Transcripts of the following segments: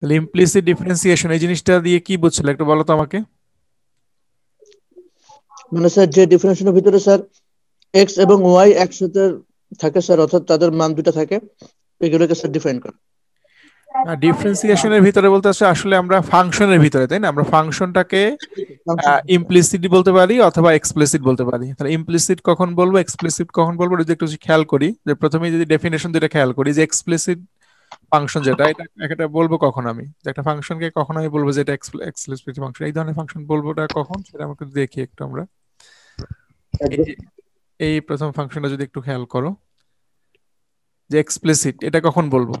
তাহলে implicit differentiation এই জিনিসটা দিয়ে কি বুঝছিল একটু বলো তো আমাকে মানে স্যার যে ডিফারেন্সিয়েশনের ভিতরে স্যার এক্স এবং ওয়াই একসাথে থাকে স্যার অর্থাৎ তাদের মান দুটো থাকে এগুলোকে স্যার ডিফাইন করে না ডিফারেন্সিয়েশনের ভিতরে বলতে আছে আসলে আমরা ফাংশনের ভিতরে তাই না আমরা ফাংশনটাকে ইমপ্লিসিট বলতে পারি অথবা এক্সপ্লিসিট বলতে পারি তাহলে ইমপ্লিসিট কখন বলবো এক্সপ্লিসিট কখন বলবো যদি একটু খেয়াল করি যে প্রথমে যদি ডেফিনেশন দুটো খেয়াল করি যে এক্সপ্লিসিট ফাংশন যেটা এটা বলবো কখন আমি একটা ফাংশনকে কখন আমি বলবো যে এটা এক্সপ্লিসিট ফাংশন এই ধরনের ফাংশন বলবোটা কখন সেটা আমাকে দেখি একটু আমরা এই প্রথম ফাংশনটা যদি একটু খেয়াল করো যে এক্সপ্লিসিট এটা কখন বলবো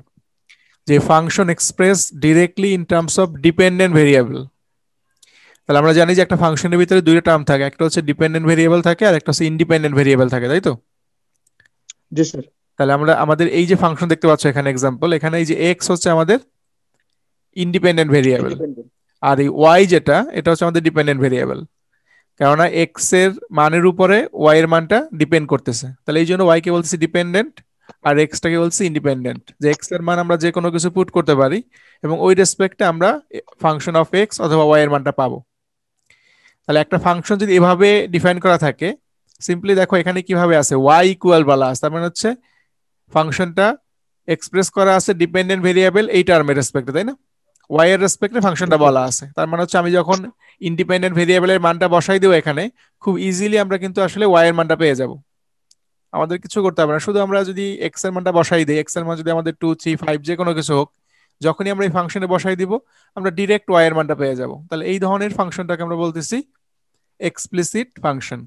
যে function express directly in terms of dependent variable তাহলে আমরা জানি যে একটা ফাংশনের ভিতরে দুইটা টার্ম থাকে একটা হচ্ছে ডিপেন্ডেন্ট ভেরিয়েবল থাকে আর একটা হচ্ছে ইন্ডিপেন্ডেন্ট ভেরিয়েবল থাকে তাই তো জি স্যার তাহলে আমরা আমাদের এই যে ফাংশন দেখতে পাচ্ছ এখানে এক্সাম্পল এখানে এই যে এক্স হচ্ছে আমাদের ইন্ডিপেন্ডেন্ট ভেরিয়েবল আর এই ওয়াই যেটা এটা হচ্ছে আমাদের ডিপেন্ডেন্ট ভেরিয়েবল কেননা এক্স এর মানের উপরে ওয়াই এর মানটা ডিপেন্ড করতেছে তাহলে এই জন্য ওয়াই কে বলছি ডিপেন্ডেন্ট আর এক্সটাকে বলছি ইন্ডিপেন্ডেন্ট যে এক্স এর মান আমরা যে কোনো কিছু পুট করতে পারি এবং ওই রেসপেক্টে আমরা ফাংশন অফ এক্স অথবা ওয়াই এর মানটা পাবো তাহলে একটা ফাংশন যদি এভাবে ডিফাইন করা থাকে সিম্পলি দেখো এখানে কিভাবে আছে ওয়াই ইকুয়াল বলা আছে তার মানে হচ্ছে ফাংশনটা এক্সপ্রেস করা আছে ডিপেন্ডেন্ট ভেরিয়েবল এই টার্মের রেসপেক্টে তাই না ওয়াই এর রেসপেক্টে ফাংশনটা বলা আছে তার মানে হচ্ছে আমি যখন ইন্ডিপেন্ডেন্ট ভেরিয়েবলের মানটা বসাই দেবো এখানে খুব ইজিলি আমরা কিন্তু আসলে ওয়াই এর মানটা পেয়ে যাব আমাদের কিছু করতে হবে না শুধু আমরা যদি এক্স এর মানটা বসাই দিই এক্স এর মান যদি আমাদের টু থ্রি ফাইভ যে কোনো কিছু হোক যখনই আমরা এই ফাংশনে বসাই দিব আমরা ডিরেক্ট ওয়াই এর মানটা পেয়ে যাব তাহলে এই ধরনের ফাংশনটাকে আমরা বলতেছি এক্সপ্লিসিট ফাংশন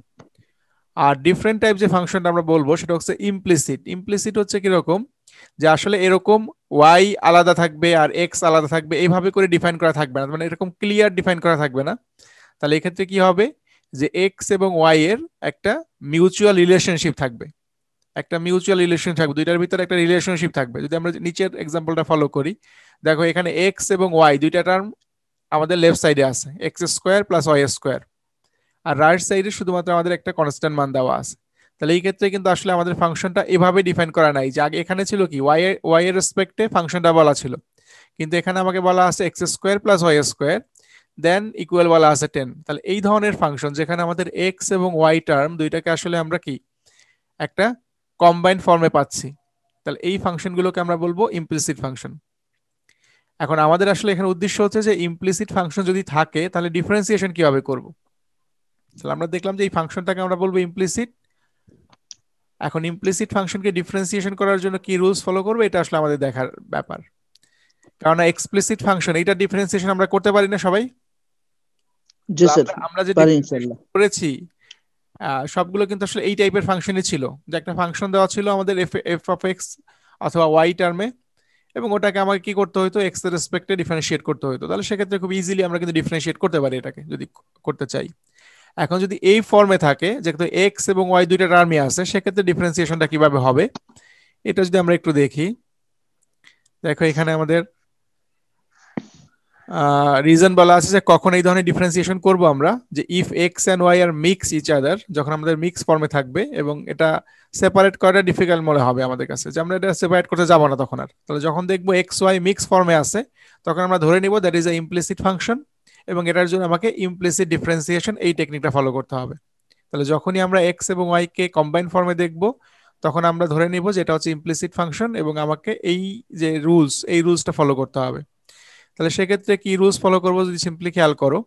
আর ডিফারেন্ট টাইপ যে ফাংশনটা আমরা বলবো সেটা হচ্ছে ইমপ্লিসিট ইমপ্লিসিট হচ্ছে কিরকম যে আসলে এরকম ওয়াই আলাদা থাকবে আর এক্স আলাদা থাকবে এইভাবে করে ডিফাইন করা থাকবে না মানে এরকম ক্লিয়ার ডিফাইন করা থাকবে না তাহলে এক্ষেত্রে কি হবে যে এক্স এবং ওয়াই এর একটা মিউচুয়াল রিলেশনশিপ থাকবে একটা মিউচুয়াল রিলেশন থাকবে দুইটার ভিতরে একটা রিলেশনশিপ থাকবে যদি আমরা নিচের এক্সাম্পলটা ফলো করি দেখো এখানে এক্স এবং ওয়াই দুইটা টার্ম আমাদের লেফট সাইডে আছে X square plus Y square আর রাইট সাইডে শুধুমাত্র আমাদের একটা কনস্ট্যান্ট মান দেওয়া আছে তাহলে এই ক্ষেত্রে কিন্তু আসলে আমাদের ফাংশনটা এভাবে ডিফাইন করা নাই যে আগে এখানে ছিল কি ওয়াই ওয়াই এর রেসপেক্টে ফাংশনটা বলা ছিল কিন্তু এখানে আমাকে বলা আছে X square plus Y square then equal বলা আছে টেন তাহলে এই ধরনের ফাংশন যেখানে আমাদের এক্স এবং ওয়াই টার্ম দুইটাকে আসলে আমরা কি একটা কম্বাইন্ড ফর্মে পাচ্ছি তাহলে এই ফাংশনগুলোকে আমরা বলবো ইমপ্লিসিট ফাংশন এখন আমাদের আসলে এখানে উদ্দেশ্য হচ্ছে যে ইমপ্লিসিট ফাংশন যদি থাকে তাহলে ডিফারেন্সিয়েশন কিভাবে করবো তাহলে আমরা দেখলাম যে এই ফাংশনটাকে আমরা বলবো ইমপ্লিসিট এখন ইমপ্লিসিট ফাংশনকে ডিফারেন্সিয়েশন করার জন্য কি রুলস ফলো করবে এটা আসলে আমাদের দেখার ব্যাপার কারণ এক্সপ্লিসিট ফাংশন এটা ডিফারেন্সিয়েশন আমরা করতে পারি না সবাই আমরা যে করেছি সবগুলো কিন্তু আসলে এই টাইপের ফাংশনই ছিল যে একটা ফাংশন দেওয়া ছিল আমাদের এফ এফ অফ এক্স অথবা ওয়াই টার্মে এবং ওটাকে আমাকে কি করতে হতো এক্স এর রেসপেক্টে ডিফারেন্সিয়েট করতে হতো তাহলে সেক্ষেত্রে খুব ইজিলি আমরা কিন্তু ডিফারেন্সিয়েট করতে পারি এটাকে যদি করতে চাই এখন যদি এই ফর্মে থাকে যেহেতু এক্স এবং ওয়াই দুইটা টার্মই আছে সেক্ষেত্রে ডিফারেন্সিয়েশনটা কিভাবে হবে এটা যদি আমরা একটু দেখি দেখো এখানে আমাদের রিজন বলা আছে যে কখন এই ধরনের ডিফারেন্সিয়েশন করব আমরা যে if X and Y are mix each other যখন আমাদের মিক্স ফর্মে থাকবে এবং এটা সেপারেট করাটা ডিফিকাল্ট মনে হবে আমাদের কাছে যে আমরা এটা সেপারেট করতে যাবো না তখন আর তাহলে যখন দেখবো এক্স ওয়াই মিক্স ফর্মে আছে তখন আমরা ধরে নিব that is a implicit function এবং এটার জন্য আমাকে ইমপ্লিসিট ডিফারেন্সিয়েশন এই টেকনিকটা ফলো করতে হবে তাহলে যখনই আমরা এক্স এবং ওয়াইকে কম্বাইন ফর্মে দেখব তখন আমরা ধরে নিব যে এটা হচ্ছে ইমপ্লিসিট ফাংশন এবং আমাকে এই যে রুলস এই রুলসটা ফলো করতে হবে তাহলে সেক্ষেত্রে কি রুলস ফলো করব যদি সিম্পলি খেয়াল করো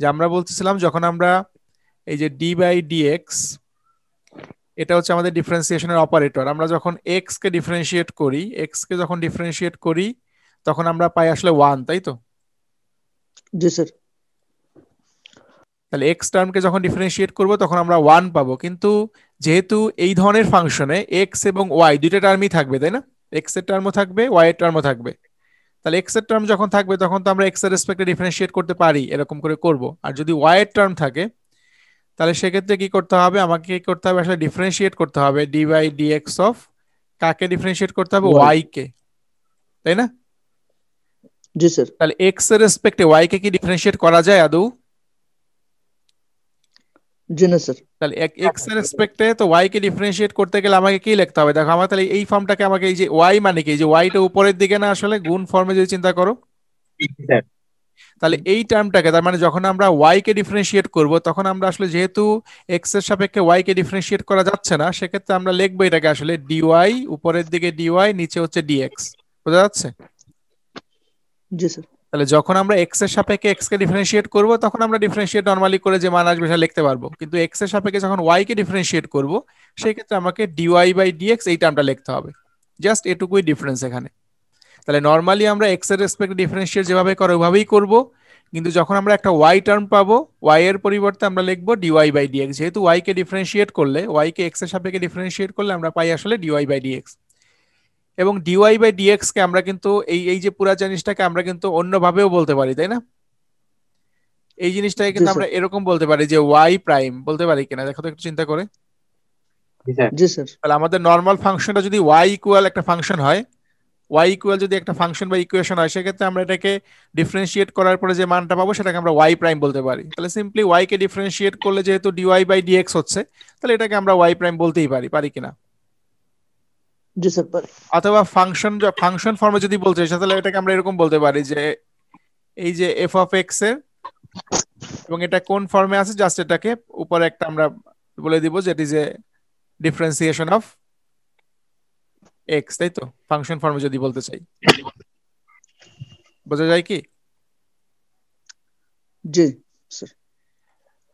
যে আমরা বলতেছিলাম যখন আমরা এই যে ডি বাই ডি এক্স এটা হচ্ছে আমাদের ডিফারেন্সিয়েশনের অপারেটর আমরা যখন এক্স কে ডিফারেন্সিয়েট করি এক্স কে যখন ডিফারেন্সিয়েট করি তখন আমরা পাই আসলে ওয়ান তাই তো জি স্যার তাহলে এক্স টার্মকে যখন ডিফারেন্সিয়েট করব তখন আমরা ওয়ান পাবো কিন্তু যেহেতু এই ধরনের ফাংশনে এক্স এবং ওয়াই দুইটা টার্মই থাকবে তাই না এক্স এর টার্মও থাকবে ওয়াই এর টার্মও থাকবে তাহলে এক্স এর টার্ম যখন থাকবে তখন তো আমরা এক্স এর রেসপেক্টে ডিফারেন্সিয়েট করতে পারি এরকম করে করব আর যদি ওয়াই এর টার্ম থাকে তাহলে সেক্ষেত্রে কি করতে হবে আমাকে কি করতে হবে আসলে ডিফারেন্সিয়েট করতে হবে d y d x of কাকে ডিফারেন্সিয়েট করতে হবে ওয়াই কে তাই না জি স্যার তাহলে এক্স এর রেসপেক্টে ওয়াই কে কি ডিফারেন্সিয়েট করা যায় আদৌ তাহলে এক্স হ্যাঁ, হ্যাঁ, এর রেসপেক্টে তো ওয়াই কে ডিফারেনশিয়েট করতে গেলে আমাকে কি লিখতে হবে দেখো আমার তাহলে এই ফর্মটাকে আমাকে এই যে ওয়াই মানে কি যে ওয়াইটা উপরের দিকে না আসলে গুণ ফর্মে যদি চিন্তা করো হ্যাঁ। তাহলে এই টার্মটাকে তার মানে যখন আমরা ওয়াই কে ডিফারেনশিয়েট করব তখন আমরা আসলে যেহেতু এক্স এর সাপেক্ষে ওয়াই কে ডিফারেনশিয়েট করা যাচ্ছে না সেক্ষেত্রে আমরা লিখবো এটাকে আসলে ডিওয়াই উপরের দিকে ডিওয়াই নিচে হচ্ছে ডিএক্স বোঝা যাচ্ছে জি স্যার তাহলে যখন আমরা এক্স এর সাপেক্ষে এক্স কে ডিফারেন্সিয়েট করব তখন আমরা ডিফারেন্সিয়েট নর্মালি করে যে মান আসবে সেটা লিখতে পারবো কিন্তু এক্স এর সাপেক্ষে যখন ওয়াই কে ডিফারেন্সিয়েট করব সেই ক্ষেত্রে আমাকে ডিওয়াই বাই ডিএক্স এই টার্মটা লিখতে হবে জাস্ট এটুকুই ডিফারেন্স এখানে তাহলে নর্মালি আমরা এক্স এর রেসপেক্টে ডিফারেন্সিয়েট যেভাবে করে ওইভাবেই করবো কিন্তু যখন আমরা একটা ওয়াই টার্ম পাবো ওয়াই এর পরিবর্তে আমরা ডি ডিওয়াই বাই ডিএক্স যেহেতু ওয়াই কে ডিফারেন্সিয়েট করলে ওয়াই কে এক্স এর সাপেক্ষে ডিফারেন্সিয়েট করলে আমরা পাই আসলে ডিওয়াই বাই ডিএক্স এবং ডিওয়াই বাই ডিএক্স কে আমরা কিন্তু এই এই যে পুরা জিনিসটাকে আমরা কিন্তু অন্যভাবেও বলতে পারি তাই না এই জিনিসটাকে কিন্তু আমরা এরকম বলতে পারি যে ওয়াই প্রাইম বলতে পারি কিনা দেখো তো একটু চিন্তা করে জি স্যার তাহলে আমাদের নর্মাল ফাংশনটা যদি ওয়াই ইকুয়াল একটা ফাংশন হয় ওয়াই ইকুয়াল যদি একটা ফাংশন বা ইকুয়েশন হয় সেক্ষেত্রে আমরা এটাকে ডিফারেন্সিয়েট করার পরে যে মানটা পাবো সেটাকে আমরা ওয়াই প্রাইম বলতে পারি তাহলে সিম্পলি ওয়াই কে ডিফারেন্সিয়েট করলে যেহেতু ডিওয়াই বাই ডিএক্স হচ্ছে তাহলে এটাকে আমরা ওয়াই প্রাইম বলতেই পারি পারি কিনা অথবা ফাংশন ফাংশন ফর্মে যদি বলতে চাই তাহলে এটাকে আমরা এরকম বলতে পারি যে এই যে এফ অফ এক্স এর এবং এটা কোন ফর্মে আছে জাস্ট এটাকে উপরে একটা আমরা বলে দিব যে it is a differentiation of x তাই তো ফাংশন ফর্মে যদি বলতে চাই বোঝা যায় কি জি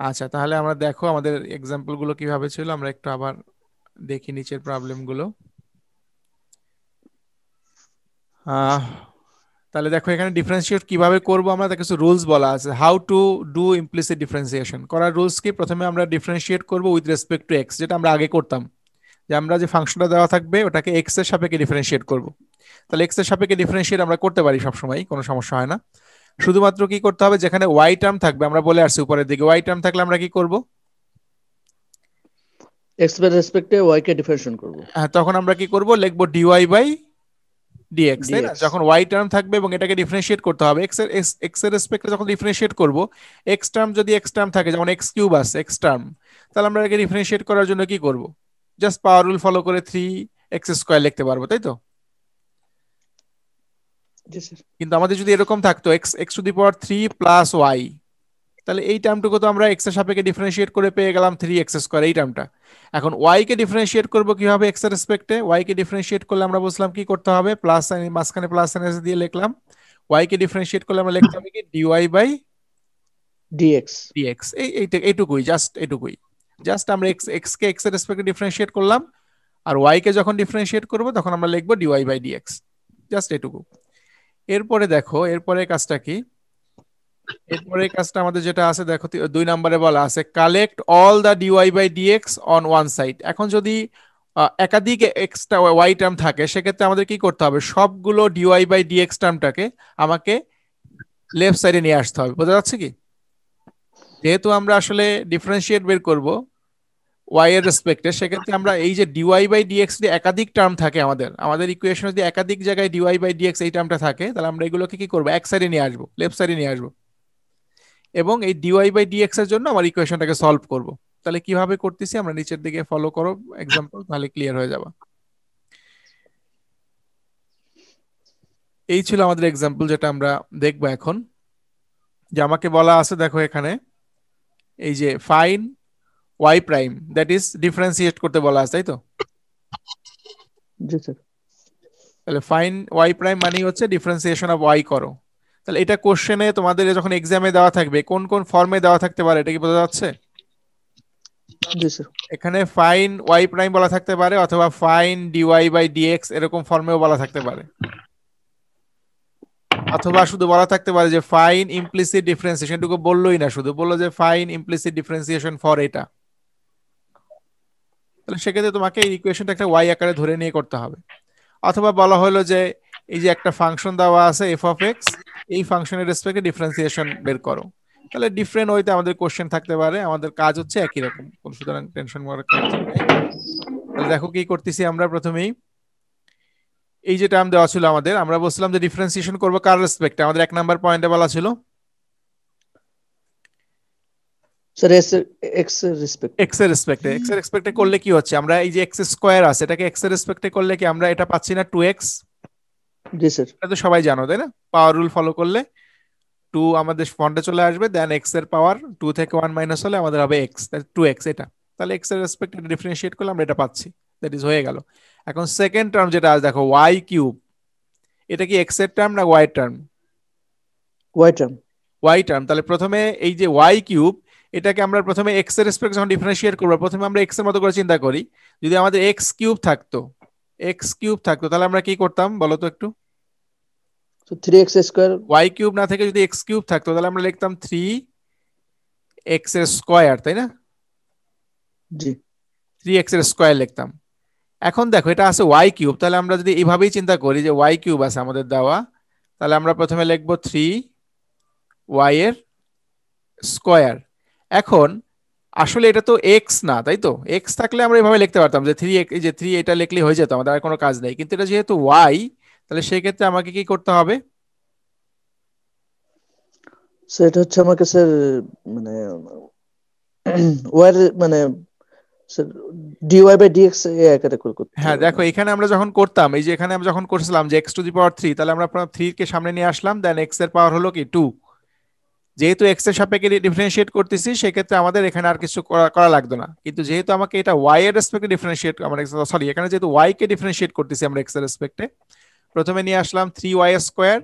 আচ্ছা তাহলে আমরা দেখো আমাদের এক্সাম্পল গুলো কিভাবে ছিল আমরা একটু আবার দেখি নিচের প্রবলেম গুলো তাহলে দেখো এখানে ডিফারেন্সিয়েট কিভাবে করব আমরা তার কিছু রুলস বলা আছে how to do implicit differentiation করার রুলস কি প্রথমে আমরা ডিফারেন্সিয়েট করব উইথ রেসপেক্ট টু এক্স যেটা আমরা আগে করতাম যে আমরা যে ফাংশনটা দেওয়া থাকবে ওটাকে এক্স এর সাপেক্ষে ডিফারেন্সিয়েট করব তাহলে এক্স এর সাপেক্ষে ডিফারেন্সিয়েট আমরা করতে পারি সবসময় কোনো সমস্যা হয় না শুধুমাত্র কি করতে হবে যেখানে ওয়াই টার্ম থাকবে আমরা বলে আসছি উপরের দিকে ওয়াই টার্ম থাকলে আমরা কি করব এক্স এর রেসপেক্টে ওয়াই কে ডিফারেন্সিয়েট করব হ্যাঁ তখন আমরা কি করব লিখব ওয়াই বাই ডিএক্স তাই না যখন ওয়াই টার্ম থাকবে এবং এটাকে ডিফারেন্সিয়েট করতে হবে এক্স এর এক্স এর রেসপেক্টে যখন ডিফারেন্সিয়েট করব এক্স টার্ম যদি এক্স টার্ম থাকে যেমন এক্স কিউব আছে এক্স টার্ম তাহলে আমরা এটাকে ডিফারেন্সিয়েট করার জন্য কি করব জাস্ট পাওয়ার রুল ফলো করে থ্রি এক্স স্কোয়ার লিখতে পারবো তাই তো কিন্তু আমাদের যদি এরকম থাকতো x x to the power three plus y তাহলে এই টার্মটুকু তো আমরা এক্সের সাপেক্ষে ডিফারেন্সিয়েট করে পেয়ে গেলাম থ্রি এক্স স্কোয়ার এই টার্মটা এখন ওয়াইকে ডিফারেন্সিয়েট করবো কীভাবে এক্সের রেসপেক্টে ওয়াইকে ডিফারেন্সিয়েট করলে আমরা বুঝলাম কি করতে হবে প্লাস সাইন মাঝখানে প্লাস সাইন এসে দিয়ে লিখলাম ওয়াইকে ডিফারেন্সিয়েট করলে আমরা লিখতে হবে কি ডিওয়াই বাই ডিএক্স ডিএক্স এই এইটুকুই জাস্ট এটুকুই জাস্ট আমরা এক্স এক্সকে এক্সের রেসপেক্টে ডিফারেন্সিয়েট করলাম আর ওয়াইকে যখন ডিফারেন্সিয়েট করবো তখন আমরা লিখবো ডিওয়াই বাই ডিএক্স জাস্ট এটুকু এরপরে দেখো এরপরে কাজটা কি এরপরে কাজটা আমাদের যেটা আছে দেখো দুই নম্বরে বলা আছে collect all the dy by dx on one side এখন যদি একাধিক এক্সট্রা ওয়াই টার্ম থাকে সেক্ষেত্রে আমাদের কি করতে হবে সবগুলো ডিওয়াই বাই ডিএক্স টার্মটাকে আমাকে লেফট সাইডে নিয়ে আসতে হবে বোঝা যাচ্ছে কি যেহেতু আমরা আসলে ডিফারেন্সিয়েট বের করব ওয়াই এর রেসপেক্টে সেক্ষেত্রে আমরা এই যে ডিওয়াই বাই ডিএক্স যদি একাধিক টার্ম থাকে আমাদের আমাদের ইকুয়েশন যদি একাধিক জায়গায় ডিওয়াই বাই ডিএক্স এই টার্মটা থাকে তাহলে আমরা এগুলোকে কি করবো এক সাইডে নিয়ে আসবো লেফট সাইডে নিয়ে আসবো এবং এই ডিওয়াই বাই ডিএক্স এর জন্য আমার ইকুয়েশনটাকে সলভ করব তাহলে কিভাবে করতেছি আমরা নিচের দিকে ফলো করো এক্সাম্পল তাহলে ক্লিয়ার হয়ে যাবে এই ছিল আমাদের এক্সাম্পল যেটা আমরা দেখব এখন যে আমাকে বলা আছে দেখো এখানে এই যে find y prime that is differentiate করতে বলা আছে তাই তো জি স্যার তাহলে ফাইন ওয়াই প্রাইম মানে হচ্ছে ডিফারেন্সিয়েশন অফ ওয়াই করো তাহলে এটা কোশ্চেনে তোমাদের যখন এক্সামে দেওয়া থাকবে কোন কোন ফর্মে দেওয়া থাকতে পারে এটা কি বোঝা যাচ্ছে এখানে ফাইন ওয়াই প্রাইম বলা থাকতে পারে অথবা ফাইন ডিওয়াই বাই ডিএক্স এরকম ফর্মেও বলা থাকতে পারে অথবা শুধু বলা থাকতে পারে যে ফাইন ইমপ্লিসিট ডিফারেন্সিয়েশন টুকু বললোই না শুধু বললো যে ফাইন ইমপ্লিসিট ডিফারেন্সিয়েশন ফর এটা তাহলে সেক্ষেত্রে তোমাকে এই ইকুয়েশনটা একটা ওয়াই আকারে ধরে নিয়ে করতে হবে অথবা বলা হলো যে এই যে একটা ফাংশন দেওয়া আছে এফ অফ এক্স এই ফাংশনের রেসপেক্টে ডিফারেন্সিয়েশন বের করো তাহলে ডিফারেন্ট ওইতে আমাদের কোশ্চেন থাকতে পারে আমাদের কাজ হচ্ছে একই রকম কোন সুতরাং টেনশন করার তাহলে দেখো কি করতেছি আমরা প্রথমেই এই যে টার্ম দেওয়া ছিল আমাদের আমরা বলছিলাম যে ডিফারেন্সিয়েশন করবো কার রেসপেক্টে আমাদের এক নাম্বার পয়েন্টে বলা ছিল রেসপেক্ট এক্স রেসপেক্টে এক্স রেসপেক্টে করলে কি হচ্ছে আমরা এই যে এক্স স্কোয়ার আছে এটাকে এক্স এর রেসপেক্টে করলে কি আমরা এটা পাচ্ছি না টু এক্স জি স্যার এটা তো সবাই জানো তাই না পাওয়ার রুল ফলো করলে টু আমাদের ফন্টে চলে আসবে দেন এক্স এর পাওয়ার টু থেকে ওয়ান মাইনাস হলে আমাদের হবে এক্স টু এক্স এটা তাহলে এক্স এর রেসপেক্ট এটা ডিফারেন্সিয়েট করলে আমরা এটা পাচ্ছি দ্যাট ইজ হয়ে গেল এখন সেকেন্ড টার্ম যেটা আজ দেখো ওয়াই কিউব এটা কি এক্স এর টার্ম না y term y term y term তাহলে প্রথমে এই যে ওয়াই কিউব এটাকে আমরা প্রথমে এক্স এর রেসপেক্ট যখন ডিফারেন্সিয়েট করবো প্রথমে আমরা এক্স এর মতো করে চিন্তা করি যদি আমাদের এক্স কিউব থাকতো এক্স কিউব থাকতো তাহলে আমরা কি করতাম বলো তো একটু তো three x square y cube না থেকে যদি এক্স কিউব থাকতো তাহলে আমরা লিখতাম থ্রি এক্স এর স্কোয়ার তাই না জি থ্রি এক্স এর স্কোয়ার লিখতাম এখন দেখো এটা আছে ওয়াই কিউব তাহলে আমরা যদি এভাবেই চিন্তা করি যে ওয়াই কিউব আছে আমাদের দেওয়া তাহলে আমরা প্রথমে লিখবো থ্রি ওয়াই এর স্কোয়ার এখন আসলে এটা তো এক্স না তাই তো এক্স থাকলে আমরা এভাবে লিখতে পারতাম যে থ্রি যে থ্রি এটা লিখলে হয়ে যেত আমাদের আর কোনো কাজ নেই কিন্তু এটা যেহেতু ওয়াই তাহলে সেক্ষেত্রে আমাকে কি করতে হবে সেটা হচ্ছে আমাকে স্যার মানে ওয়ার মানে হ্যাঁ দেখো এখানে আমরা যখন করতাম এই যে এখানে যখন করছিলাম যে x to the power three তাহলে আমরা থ্রি কে সামনে নিয়ে আসলাম দেন এক্স এর পাওয়ার হলো কি টু যেহেতু এক্স এর সাপেক্ষে ডিফারেন্সিয়েট করতেছি সেক্ষেত্রে আমাদের এখানে আর কিছু করা লাগতো না কিন্তু যেহেতু আমাকে এটা ওয়াই এর রেসপেক্টে ডিফারেন্সিয়েট আমার সরি এখানে যেহেতু ওয়াই কে ডিফারেন্সিয়েট করতেছি আমরা এক্স এর রেসপেক্টে প্রথমে নিয়ে আসলাম থ্রি ওয়াই স্কোয়ার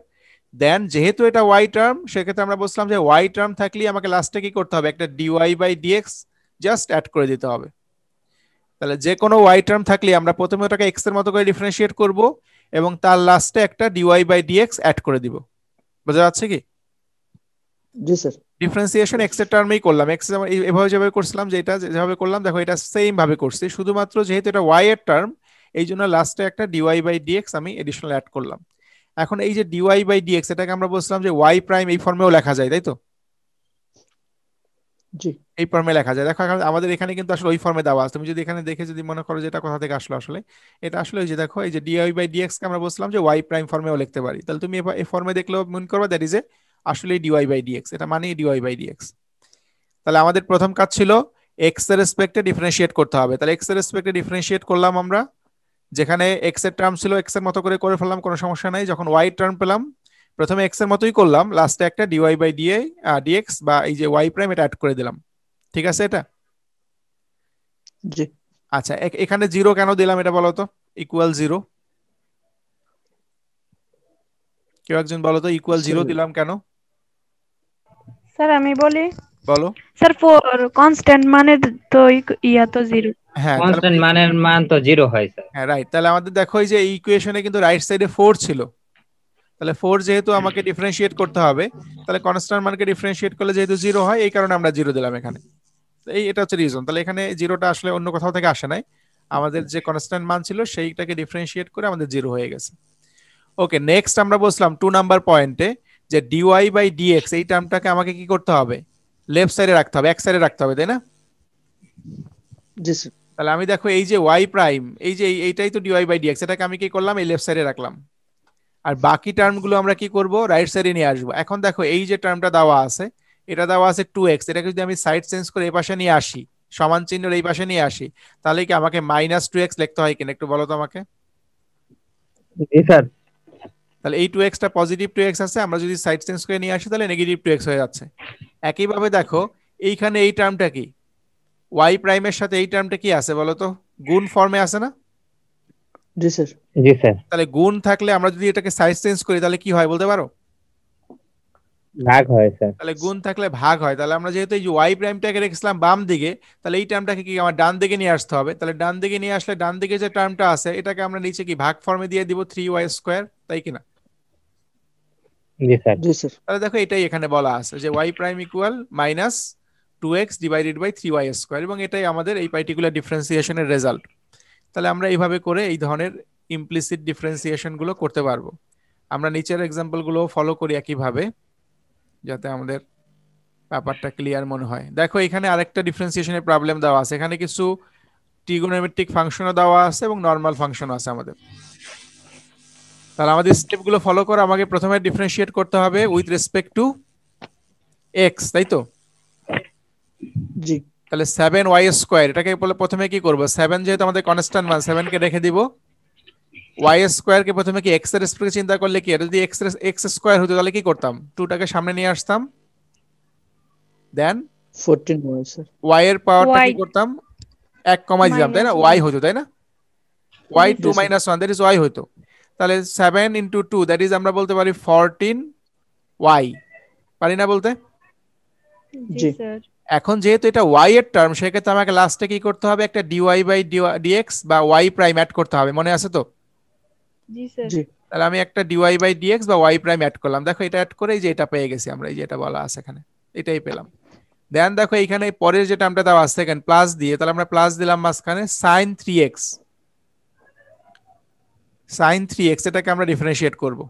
দেন যেহেতু এটা ওয়াই টার্ম সেক্ষেত্রে আমরা বলছিলাম যে ওয়াই টার্ম থাকলে আমাকে লাস্টে কি করতে হবে একটা dy by dx just add করে দিতে হবে তাহলে যে কোনো ওয়াই টার্ম থাকলে আমরা প্রথমে ওটাকে এক্স এর মতো করে ডিফারেন্সিয়েট করব এবং তার লাস্টে একটা ডিওয়াই বাই ডিএক্স অ্যাড করে দিব বোঝা যাচ্ছে কি জি স্যার ডিফারেন্সিয়েশন এক্সের টার্মেই করলাম এক্স এভাবে যেভাবে করছিলাম যে এটা যেভাবে করলাম দেখো এটা সেম ভাবে করছি শুধুমাত্র যেহেতু এটা ওয়াই এর টার্ম এই জন্য লাস্টে একটা ডিওয়াই বাই ডিএক্স আমি এডিশনাল অ্যাড করলাম এখন এই যে ডিওয়াই বাই ডিএক্স এটাকে আমরা বলছিলাম যে ওয়াই প্রাইম এই ফর্মেও লেখা যায় তাই তো জি এই ফর্মে লেখা যায় দেখো আমাদের এখানে কিন্তু আসলে ওই ফর্মে দেওয়া আছে তুমি যদি এখানে দেখে যদি মনে করো যেটা কোথা থেকে আসলো আসলে এটা আসলে ওই যে দেখো এই যে ডিওয়াই বাই ডিএক্স কে আমরা বলছিলাম যে ওয়াই প্রাইম ফর্মেও লিখতে পারি তাহলে তুমি এই ফর্মে দেখলেও মনে করবা দ্যাট ইজ এ আসলে ডিওয়াই বাই ডিএক্স এটা মানে ডিওয়াই বাই ডিএক্স তাহলে আমাদের প্রথম কাজ ছিল এক্স এর রেসপেক্টে ডিফারেন্সিয়েট করতে হবে তাহলে এক্স এর রেসপেক্টে ডিফারেন্সিয়েট করলাম আমরা যেখানে এক্স এর টার্ম ছিল এক্স এর মতো করে করে ফেললাম কোনো সমস্যা নাই যখন ওয়াই টার্ম পেলাম প্রথমে এক্স এর মতোই করলাম লাস্টে একটা ডিওয়াই বাই ডিএ ডিএক্স বা এই যে ওয়াই প্রাইম এটা অ্যাড করে দিলাম ঠিক আছে এটা আচ্ছা এখানে জিরো কেন দিলাম এটা বলো তো ইকুয়াল জিরো কেউ একজন বলো তো ইকুয়াল জিরো দিলাম কেন স্যার আমি বলি বলো স্যার ফোর কনস্ট্যান্ট মানে তো ইয়া তো জিরো হ্যাঁ কনস্ট্যান্ট মানের মান তো জিরো হয় স্যার হ্যাঁ রাইট তাহলে আমাদের দেখো এই যে ইকুয়েশনে কিন্তু রাইট সাইডে ফোর ছিল তাহলে ফোর যেহেতু আমাকে ডিফারেন্সিয়েট করতে হবে তাহলে কনস্ট্যান্ট মানকে ডিফারেন্সিয়েট করলে যেহেতু জিরো হয় এই কারণে আমরা জিরো দিলাম এখানে এই এটা হচ্ছে রিজন তাহলে এখানে জিরোটা আসলে অন্য কোথাও থেকে আসে নাই আমাদের যে কনস্ট্যান্ট মান ছিল সেইটাকে ডিফারেন্সিয়েট করে আমাদের জিরো হয়ে গেছে ওকে নেক্সট আমরা বসলাম টু নাম্বার পয়েন্টে যে ডিওয়াই বাই ডিএক্স এই টার্মটাকে আমাকে কি করতে হবে লেফট সাইডে রাখতে হবে এক সাইডে রাখতে হবে তাই না তাহলে আমি দেখো এই যে ওয়াই প্রাইম এই যে এইটাই তো ডিওয়াই বাই ডিএক্স এটাকে আমি কি করলাম এই লেফট সাইডে রাখলাম আর বাকি টার্মগুলো আমরা কি করব রাইট সাইডে নিয়ে আসবো এখন দেখো এই যে টার্মটা দেওয়া আছে এটা দেওয়া আছে টু এক্স এটাকে যদি আমি সাইড চেঞ্জ করে এই পাশে নিয়ে আসি সমান চিহ্নের এই পাশে নিয়ে আসি তাহলে কি আমাকে মাইনাস টু এক্স লিখতে হয় কিনা একটু বলো তো আমাকে স্যার তাহলে এই টু এক্সটা পজিটিভ টু এক্স আছে আমরা যদি সাইড চেঞ্জ করে নিয়ে আসি তাহলে নেগেটিভ টু এক্স হয়ে যাচ্ছে একইভাবে দেখো এইখানে এই টার্মটা কি ওয়াই প্রাইমের সাথে এই টার্মটা কি আছে বলো তো গুণ ফর্মে আছে না জি স্যার জি স্যার তাহলে গুণ থাকলে আমরা যদি এটাকে সাইড চেঞ্জ করি তাহলে কি হয় বলতে পারো ভাগ হয় স্যার তাহলে গুণ থাকলে ভাগ হয় তাহলে আমরা যেহেতু এই যে ওয়াই প্রাইমটাকে রেখেছিলাম বাম দিকে তাহলে এই টার্মটাকে কি আমার ডান দিকে নিয়ে আসতে হবে তাহলে ডান দিকে নিয়ে আসলে ডান দিকে যে টার্মটা আছে এটাকে আমরা নিচে কি ভাগ ফর্মে দিয়ে দিব থ্রি ওয়াই স্কোয়ার তাই কিনা তাহলে দেখো এটাই এখানে বলা আছে যে y prime equal minus two x divided by three y square এবং এটাই আমাদের এই পার্টিকুলার ডিফারেন্সিয়েশনের রেজাল্ট তাহলে আমরা এইভাবে করে এই ধরনের ইমপ্লিসিট গুলো করতে পারবো আমরা নিচের গুলো ফলো করি একইভাবে যাতে আমাদের ব্যাপারটা ক্লিয়ার মনে হয় দেখো এখানে আরেকটা ডিফারেন্সিয়েশনের প্রবলেম দেওয়া আছে এখানে কিছু ট্রিগোনোমেট্রিক ফাংশনও দেওয়া আছে এবং নর্মাল ফাংশন আছে আমাদের তাহলে আমাদের স্টেপ গুলো ফলো করে আমাকে প্রথমে ডিফারেন্সিয়েট করতে হবে উইথ রেসপেক্ট টু এক্স তাই তো জি তাহলে সেভেন ওয়াই স্কোয়ার এটাকে বলে প্রথমে কি করবো সেভেন যেহেতু আমাদের কনস্ট্যান্ট মান কে রেখে দিব ওয়াই কে প্রথমে কি এক্স এর রেসপেক্টে চিন্তা করলে কি যদি এক্স এক্স স্কোয়ার হতো তাহলে কি করতাম টুটাকে সামনে নিয়ে আসতাম then fourteen y sir y এর পাওয়ারটা কি করতাম এক কমাই দিতাম তাই না ওয়াই হতো তাই না y two minus one that is y হতো তাহলে seven into two that is আমরা বলতে পারি ফোরটিন ওয়াই পারি না বলতে এখন যেহেতু এটা ওয়াই এর টার্ম সেক্ষেত্রে আমাকে লাস্টে কি করতে হবে একটা ডিওয়াই বাই ডিএক্স বা ওয়াই প্রাইম অ্যাড করতে হবে মনে আছে তো তাহলে আমি একটা ডিওয়াই বাই ডিএক্স বা ওয়াই প্রাইম অ্যাড করলাম দেখো এটা অ্যাড করেই যে এটা পেয়ে গেছি আমরা এই যে এটা বলা আছে এখানে এটাই পেলাম দেন দেখো এইখানে পরের যে টার্মটা দেওয়া আছে সেকেন্ড প্লাস দিয়ে তাহলে আমরা প্লাস দিলাম মাঝখানে sine three x sine three x এটাকে আমরা ডিফারেন্সিয়েট করব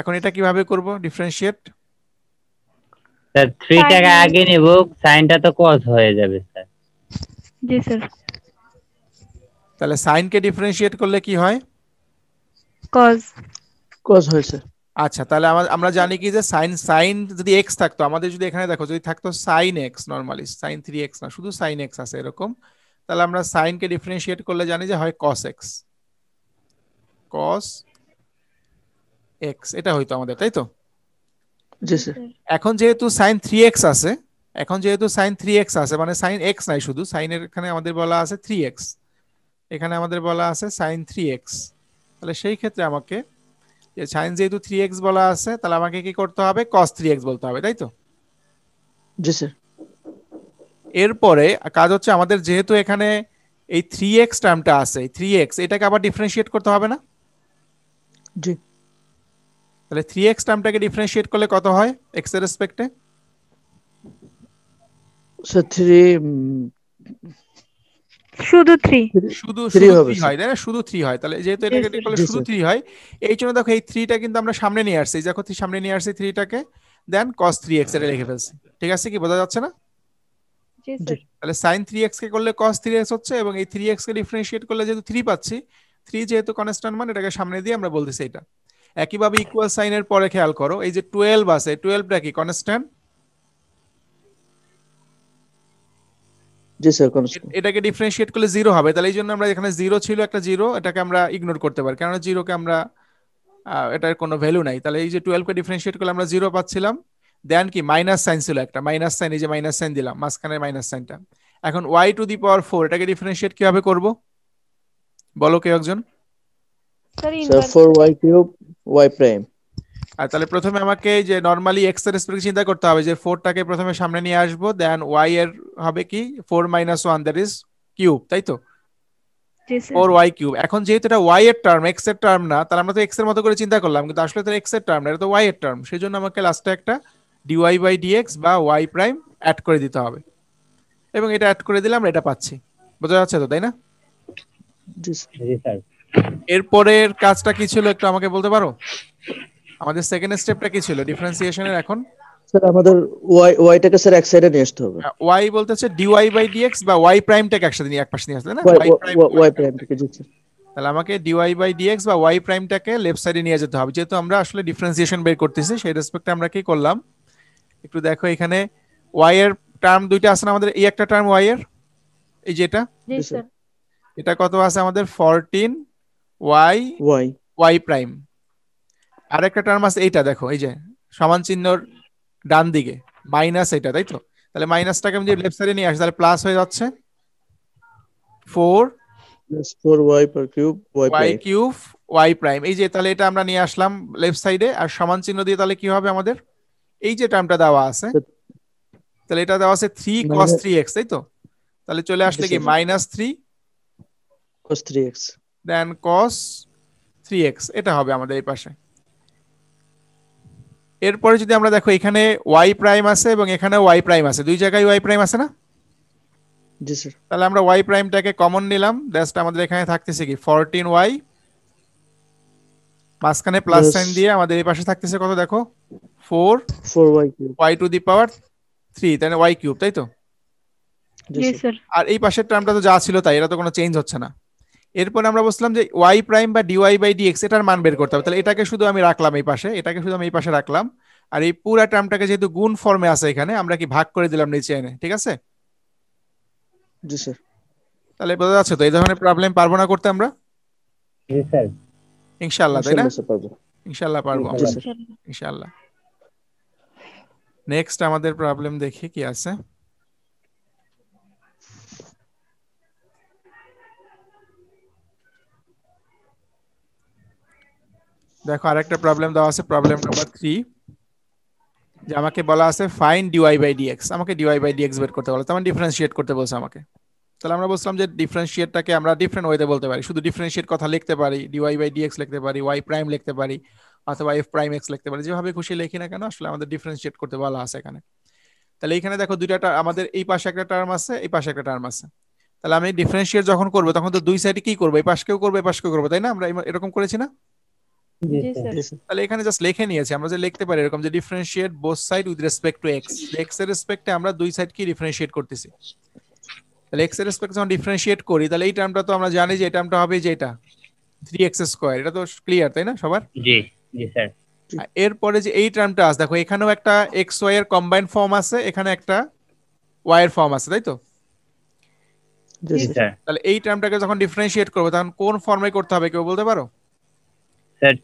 এখন এটা কিভাবে করব ডিফারেন্সিয়েট স্যার থ্রি আগে নেব সাইনটা তো কস হয়ে যাবে স্যার জি স্যার তাহলে সাইনকে ডিফারেন্সিয়েট করলে কি হয় কস কস হয় স্যার আচ্ছা তাহলে আমরা জানি কি যে সাইন সাইন যদি এক্স থাকতো আমাদের যদি এখানে দেখো যদি থাকতো sine x normally sine three x না শুধু সাইন এক্স আছে এরকম তাহলে আমরা সাইনকে ডিফারেন্সিয়েট করলে জানি যে হয় কস এক্স কস এক্স এটা হইতো আমাদের তাই তো এখন যেহেতু সাইন থ্রি এক্স আছে এখন যেহেতু সাইন থ্রি এক্স আছে মানে সাইন এক্স নাই শুধু সাইনের এখানে আমাদের বলা আছে থ্রি এক্স এখানে আমাদের বলা আছে সাইন থ্রি এক্স তাহলে সেই ক্ষেত্রে আমাকে যে সাইন যেহেতু থ্রি এক্স বলা আছে তাহলে আমাকে কি করতে হবে কস থ্রি এক্স বলতে হবে তাই তো জি স্যার এরপরে কাজ হচ্ছে আমাদের যেহেতু এখানে এই থ্রি এক্স টার্মটা আছে থ্রি এক্স এটাকে আবার ডিফারেন্সিয়েট করতে হবে না জি তাহলে থ্রি এক্স টার্মটাকে ডিফারেন্সিয়েট করলে কত হয় এক্স এর রেসপেক্টে আচ্ছা, আমরা সামনে নিয়ে আসছি দেখো সামনে নিয়ে আসছি থ্রিটাকে দেন কস থ্রি এক্স এটা লিখে ফেলছি ঠিক আছে কি বোঝা যাচ্ছে না তাহলে সাইন থ্রি এক্স কে করলে থ্রি এক্স হচ্ছে এবং এই এক্স কে ডিফারেন্সিয়েট করলে যেহেতু থ্রি পাচ্ছি থ্রি যেহেতু কনস্ট্যান্ট মান এটাকে সামনে দিয়ে আমরা বলতেছি এটা একইভাবে ইকুয়াল সাইনের পরে খেয়াল করো এই যে টুয়েলভ আছে টুয়েলভটা কি কনস্ট্যান্ট এটাকে ডিফারেন্সিয়েট করলে জিরো হবে তাহলে এই জন্য আমরা এখানে জিরো ছিল একটা জিরো এটাকে আমরা ইগনোর করতে পারি কেননা জিরোকে আমরা এটার কোনো ভ্যালু নাই তাহলে এই যে 12 ডিফারেন্সিয়েট করলে আমরা জিরো পাচ্ছিলাম দেন কি মাইনাস সাইন ছিল একটা মাইনাস সাইন এই যে মাইনাস সাইন দিলাম মাঝখানের মাইনাস সাইনটা এখন y to the power four এটাকে ডিফারেন্সিয়েট কিভাবে করব বলো কেউ একজন ফোর ওয়াই আর তাহলে প্রথমে আমাকে যে নর্মালি এক্স এর রেসপেক্টে চিন্তা করতে হবে যে ফোরটাকে প্রথমে সামনে নিয়ে আসবো দেন ওয়াই এর হবে কি four minus one that is cube তাই তো ফোর ওয়াই কিউব এখন যেহেতু এটা ওয়াই এর টার্ম এক্স এর টার্ম না তাহলে আমরা তো এক্স এর মতো করে চিন্তা করলাম কিন্তু আসলে তো এক্স এর টার্ম না এটা তো ওয়াই এর টার্ম সেই জন্য আমাকে লাস্টে একটা ডিওয়াই বাই ডিএক্স বা ওয়াই প্রাইম অ্যাড করে দিতে হবে এবং এটা অ্যাড করে দিলে আমরা এটা পাচ্ছি বোঝা যাচ্ছে তো তাই না এরপরের কাজটা কি ছিল একটু আমাকে বলতে পারো আমাদের সেকেন্ড স্টেপটা কি ছিল ডিফারেন্সিয়েশনের এখন স্যার আমাদের ওয়াই ওয়াইটাকে স্যার এক সাইডে নিয়ে আসতে হবে ওয়াই বলতে হচ্ছে ডিওয়াই বাই ডিএক্স বা ওয়াই প্রাইমটাকে একসাথে নিয়ে একপাশে নিয়ে আসলে না ওয়াই প্রাইমটাকে জি তাহলে আমাকে ডিওয়াই বাই ডিএক্স বা ওয়াই প্রাইমটাকে লেফট সাইডে নিয়ে যেতে হবে যেহেতু আমরা আসলে ডিফারেন্সিয়েশন বের করতেছি সেই রেসপেক্টে আমরা কি করলাম একটু দেখো এখানে ওয়াই এর টার্ম দুইটা আছে না আমাদের এই একটা টার্ম ওয়াই এর এই যে এটা এটা কত আছে আমাদের 14 ওয়াই ওয়াই ওয়াই প্রাইম আর একটা টার্ম আছে এইটা দেখো এই যে সমান চিহ্নর ডান দিকে মাইনাস এটা তাই তো তাহলে মাইনাসটাকে আমি যদি লেফট সাইডে নিয়ে আসি তাহলে প্লাস হয়ে যাচ্ছে 4 4y y cube y, y cube y এই যে তাহলে এটা আমরা নিয়ে আসলাম লেফট সাইডে আর সমান চিহ্ন দিয়ে তাহলে কি হবে আমাদের এই যে টার্মটা দেওয়া আছে তাহলে এটা দেওয়া আছে থ্রি মানে cos থ্রি এক্স তাই তো তাহলে চলে আচ্ছা, আসলে কি মাইনাস আচ্ছা, আচ্ছা। Three cos three x then cos three x এটা হবে আমাদের এই পাশে এরপরে যদি আমরা দেখো এখানে ওয়াই প্রাইম আছে এবং এখানে ওয়াই প্রাইম আছে দুই জায়গায় ওয়াই প্রাইম আছে না জি স্যার তাহলে আমরা ওয়াই প্রাইমটাকে কমন নিলাম দ্যাটস আমাদের এখানে থাকতেছে কি ফোরটিন ওয়াই মাঝখানে প্লাস সাইন দিয়ে আমাদের এই পাশে থাকতেছে কত দেখো four four y cube y to the power three তাই না ওয়াই কিউব তাই তো আর এই পাশের টার্মটা তো যা ছিল তাই এটা তো কোনো চেঞ্জ হচ্ছে না এরপর আমরা বসলাম যে ওয়াই প্রাইম বা ডিওয়াই বাই এক্স এটার মান বের করতে হবে তাহলে এটাকে শুধু আমি রাখলাম এই পাশে এটাকে শুধু আমি এই পাশে রাখলাম আর এই পুরো টার্মটাকে যেহেতু গুণ ফর্মে আছে এখানে আমরা কি ভাগ করে দিলাম নিচে এনে ঠিক আছে জি স্যার তাহলে বোঝা যাচ্ছে তো এই ধরনের প্রবলেম পারবো না করতে আমরা জি স্যার ইনশাআল্লাহ তাই না ইনশাআল্লাহ পারবো ইনশাআল্লাহ নেক্সট আমাদের প্রবলেম দেখি কি আছে দেখো আরেকটা প্রবলেম দেওয়া আছে প্রবলেম নাম্বার থ্রি যে আমাকে বলা আছে ফাইন ডিওয়াই বাই ডিএক্স আমাকে ডিওয়াই বাই ডিএক্স বের করতে বলা তেমন ডিফারেন্সিয়েট করতে বলছে আমাকে তাহলে আমরা বলছিলাম যে ডিফারেন্সিয়েটটাকে আমরা ডিফারেন্ট ওয়েতে বলতে পারি শুধু ডিফারেন্সিয়েট কথা লিখতে পারি ডিওয়াই বাই ডিএক্স লিখতে পারি ওয়াই প্রাইম লিখতে পারি অথবা এফ প্রাইম এক্স লিখতে পারি যেভাবে খুশি লিখি না কেন আসলে আমাদের ডিফারেন্সিয়েট করতে বলা আছে এখানে তাহলে এখানে দেখো দুইটা আমাদের এই পাশে একটা টার্ম আছে এই পাশে একটা টার্ম আছে তাহলে আমি ডিফারেন্সিয়েট যখন করবো তখন তো দুই সাইডে কি করবো এই পাশকেও করবো এই পাশকেও করবো তাই না আমরা এরকম করেছি না তাহলে এখানে জাস্ট লিখে নিয়েছি আমরা যে লিখতে পারি এরকম যে differentiate both side with respect to x x এর রেসপেক্টে আমরা দুই সাইড কি ডিফারেন্সিয়েট করতেছি তাহলে এক্স এর রেসপেক্ট যখন ডিফারেন্সিয়েট করি তাহলে এই টার্মটা তো আমরা জানি যে এই টার্মটা হবে যে এটা থ্রি এক্স স্কোয়ার এটা তো ক্লিয়ার তাই না সবার জি জি স্যার এরপরে যে এই টার্মটা আছে দেখো এখানেও একটা এক্স ওয়াই এর কম্বাইন ফর্ম আছে এখানে একটা ওয়াই এর ফর্ম আছে তাই তো তাহলে এই টার্মটাকে যখন ডিফারেন্সিয়েট করব তখন কোন ফর্মে করতে হবে কেউ বলতে পারো স্যার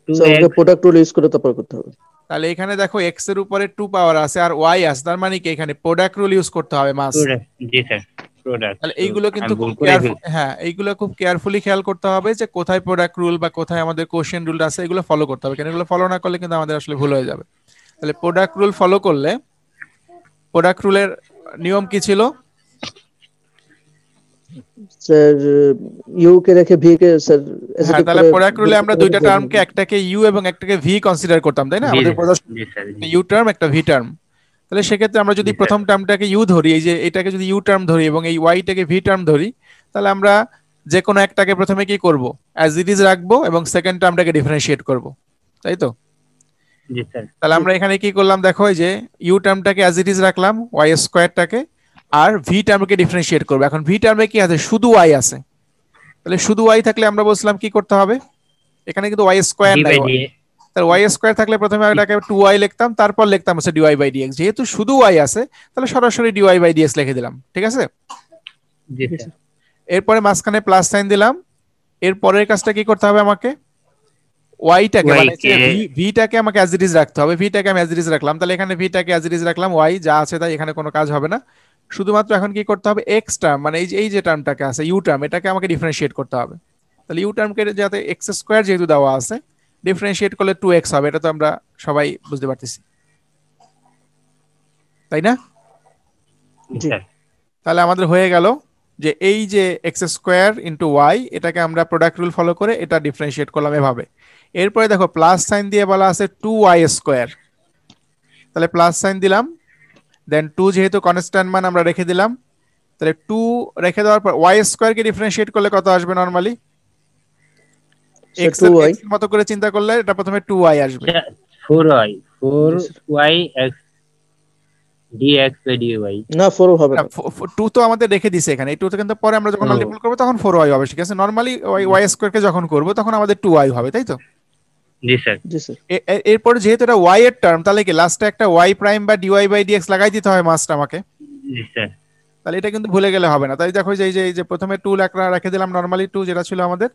2 প্রোডাক্ট রুল ইউজ করে তারপর করতে হবে তাহলে এখানে দেখো x এর উপরে 2 পাওয়ার আছে আর y আছে তার মানে কি এখানে প্রোডাক্ট রুল ইউজ করতে হবে মাস জি স্যার প্রোডাক্ট তাহলে এইগুলো কিন্তু হ্যাঁ এইগুলো খুব কেয়ারফুলি খেয়াল করতে হবে যে কোথায় প্রোডাক্ট রুল বা কোথায় আমাদের কোশ্চেন রুল আছে এগুলো ফলো করতে হবে কারণ এগুলো ফলো না করলে কিন্তু আমাদের আসলে ভুল হয়ে যাবে তাহলে প্রোডাক্ট রুল ফলো করলে প্রোডাক্ট রুলের নিয়ম কি ছিল স্যার ইউ কে রেখে ভি কে স্যার তাহলে প্রোডাক্ট রুলে আমরা দুইটা টার্মকে একটাকে ইউ এবং একটাকে ভি কনসিডার করতাম তাই না আমাদের ইউ টার্ম একটা ভি টার্ম তাহলে সেক্ষেত্রে আমরা যদি প্রথম টার্মটাকে ইউ ধরি এই যে এটাকে যদি ইউ টার্ম ধরি এবং এই ওয়াই টাকে ভি টার্ম ধরি তাহলে আমরা যে কোনো একটাকে প্রথমে কি করব অ্যাজ ইট ইজ রাখবো এবং সেকেন্ড টার্মটাকে ডিফারেন্সিয়েট করব তাই তো তাহলে আমরা এখানে কি করলাম দেখো যে ইউ টার্মটাকে অ্যাজ ইট ইজ রাখলাম ওয়াই স্কোয়ারটাকে আর ভি টার্মকে ডিফারেন্সিয়েট করবো এখন ভি টার্মে কি আছে শুধু ওয়াই আছে তাহলে শুধু ওয়াই থাকলে আমরা বলছিলাম কি করতে হবে এখানে কিন্তু ওয়াই স্কোয়ার নাই তাহলে ওয়াই স্কোয়ার থাকলে প্রথমে টু ওয়াই লিখতাম তারপর লিখতাম হচ্ছে ডিওয়াই বাই ডিএক্স যেহেতু শুধু ওয়াই আছে তাহলে সরাসরি ডিওয়াই বাই ডিএক্স লিখে দিলাম ঠিক আছে এরপরে মাঝখানে প্লাস সাইন দিলাম এরপরের কাজটা কি করতে হবে আমাকে ওয়াইটাকে মানে ভিটাকে আমাকে অ্যাজ ইট ইজ রাখতে হবে ভিটাকে আমি অ্যাজ ইট ইজ রাখলাম তাহলে এখানে ভিটাকে অ্যাজ ইট ইজ রাখলাম ওয়াই যা আছে তাই এখানে কোনো কাজ হবে না শুধুমাত্র এখন কি করতে হবে এক্স টার্ম মানে এই যে এই যে টার্মটাকে আছে ইউ টার্ম এটাকে আমাকে ডিফারেন্সিয়েট করতে হবে তাহলে ইউ টার্মকে যাতে এক্স স্কোয়ার যেহেতু দেওয়া আছে ডিফারেন্সিয়েট করলে টু এক্স হবে এটা তো আমরা সবাই বুঝতে পারতেছি তাই না তাহলে আমাদের হয়ে গেল যে এই যে এক্স স্কোয়ার ইন্টু ওয়াই এটাকে আমরা প্রোডাক্ট রুল ফলো করে এটা ডিফারেন্সিয়েট করলাম এভাবে এরপরে দেখো প্লাস সাইন দিয়ে বলা আছে টু ওয়াই স্কোয়ার তাহলে প্লাস সাইন দিলাম দেন টু যেহেতু কনস্ট্যান্ট মান আমরা রেখে দিলাম তাহলে টু রেখে দেওয়ার পর ওয়াই স্কোয়ারকে ডিফারেন্সিয়েট করলে কত আসবে নর্মালি এক্স এর করে চিন্তা করলে এটা প্রথমে 2y আসবে 4y 4y x dx dy না 4 হবে না 2 তো আমাদের রেখে এখানে এই 2 তো কিন্তু পরে আমরা যখন করব তখন 4y হবে ঠিক আছে নরমালি y স্কয়ার কে যখন করব তখন আমাদের 2y হবে তাই তো এরপর যেহেতু এটা y এর টার্ম তাহলে কি লাস্টে একটা y প্রাইম বা dy বাই dx লাগাই দিতে হয় মাস্ট আমাকে তাহলে এটা কিন্তু ভুলে গেলে হবে না তাই দেখো যে এই যে প্রথমে 2 লাখ রেখে দিলাম নরমালি 2 যেটা ছিল আমাদের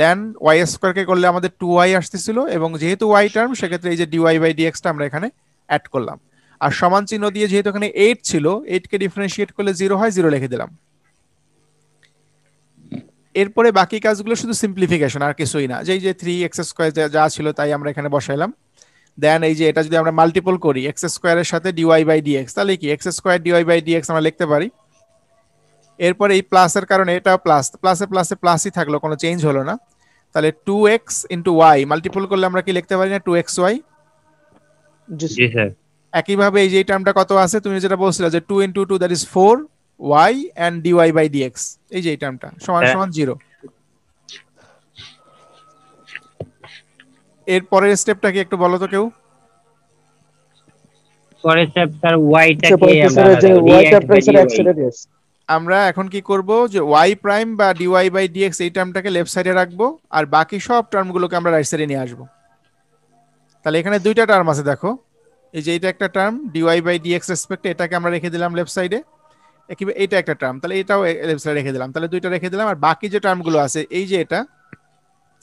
দেন ওয়াই স্কোয়ারকে করলে আমাদের টু ওয়াই আসতেছিল এবং যেহেতু ওয়াই টার্ম সেক্ষেত্রে এই যে ডিওয়াই বাই ডিএক্সটা আমরা এখানে অ্যাড করলাম আর সমান চিহ্ন দিয়ে যেহেতু এখানে এইট ছিল এইটকে ডিফারেন্সিয়েট করলে জিরো হয় জিরো লিখে দিলাম এরপরে বাকি কাজগুলো শুধু সিম্পলিফিকেশন আর কিছুই না যেই যে থ্রি এক্স স্কোয়ার যা ছিল তাই আমরা এখানে বসাইলাম দেন এই যে এটা যদি আমরা মাল্টিপল করি এক্স স্কোয়ারের সাথে ডিওয়াই বাই ডিএক্স তাহলে কি x square dy by dx আমরা লিখতে পারি এরপরে এই প্লাসের কারণে এটা প্লাস প্লাসে প্লাসে প্লাসই থাকলো কোনো চেঞ্জ হলো না তাহলে two x into y multiple করলে আমরা কি লিখতে পারি না টু এক্স ওয়াই একইভাবে এই যে টার্মটা কত আছে তুমি যেটা বলছিলে যে two into two that is four y and y by dx এই যে এই টার্মটা সমান হ্যাঁ। সমান জিরো এর পরের স্টেপটা কি একটু বলো তো কেউ পরের স্টেপ আচ্ছা, স্যার আমরা ওয়াইটা প্রেসার অ্যাক্সিলারেট আমরা এখন কি করব যে y প্রাইম বা dy বাই dx এই টার্মটাকে লেফট সাইডে রাখবো আর বাকি সব টার্মগুলোকে আমরা রাইট সাইডে নিয়ে আসব তাহলে এখানে দুইটা টার্ম আছে দেখো এই যে এটা একটা টার্ম dy বাই dx রেসপেক্টে এটাকে আমরা রেখে দিলাম লেফট সাইডে কিভাবে এটা একটা টার্ম তাহলে এটাও লেফট সাইডে রেখে দিলাম তাহলে দুইটা রেখে দিলাম আর বাকি যে টার্মগুলো আছে এই যে এটা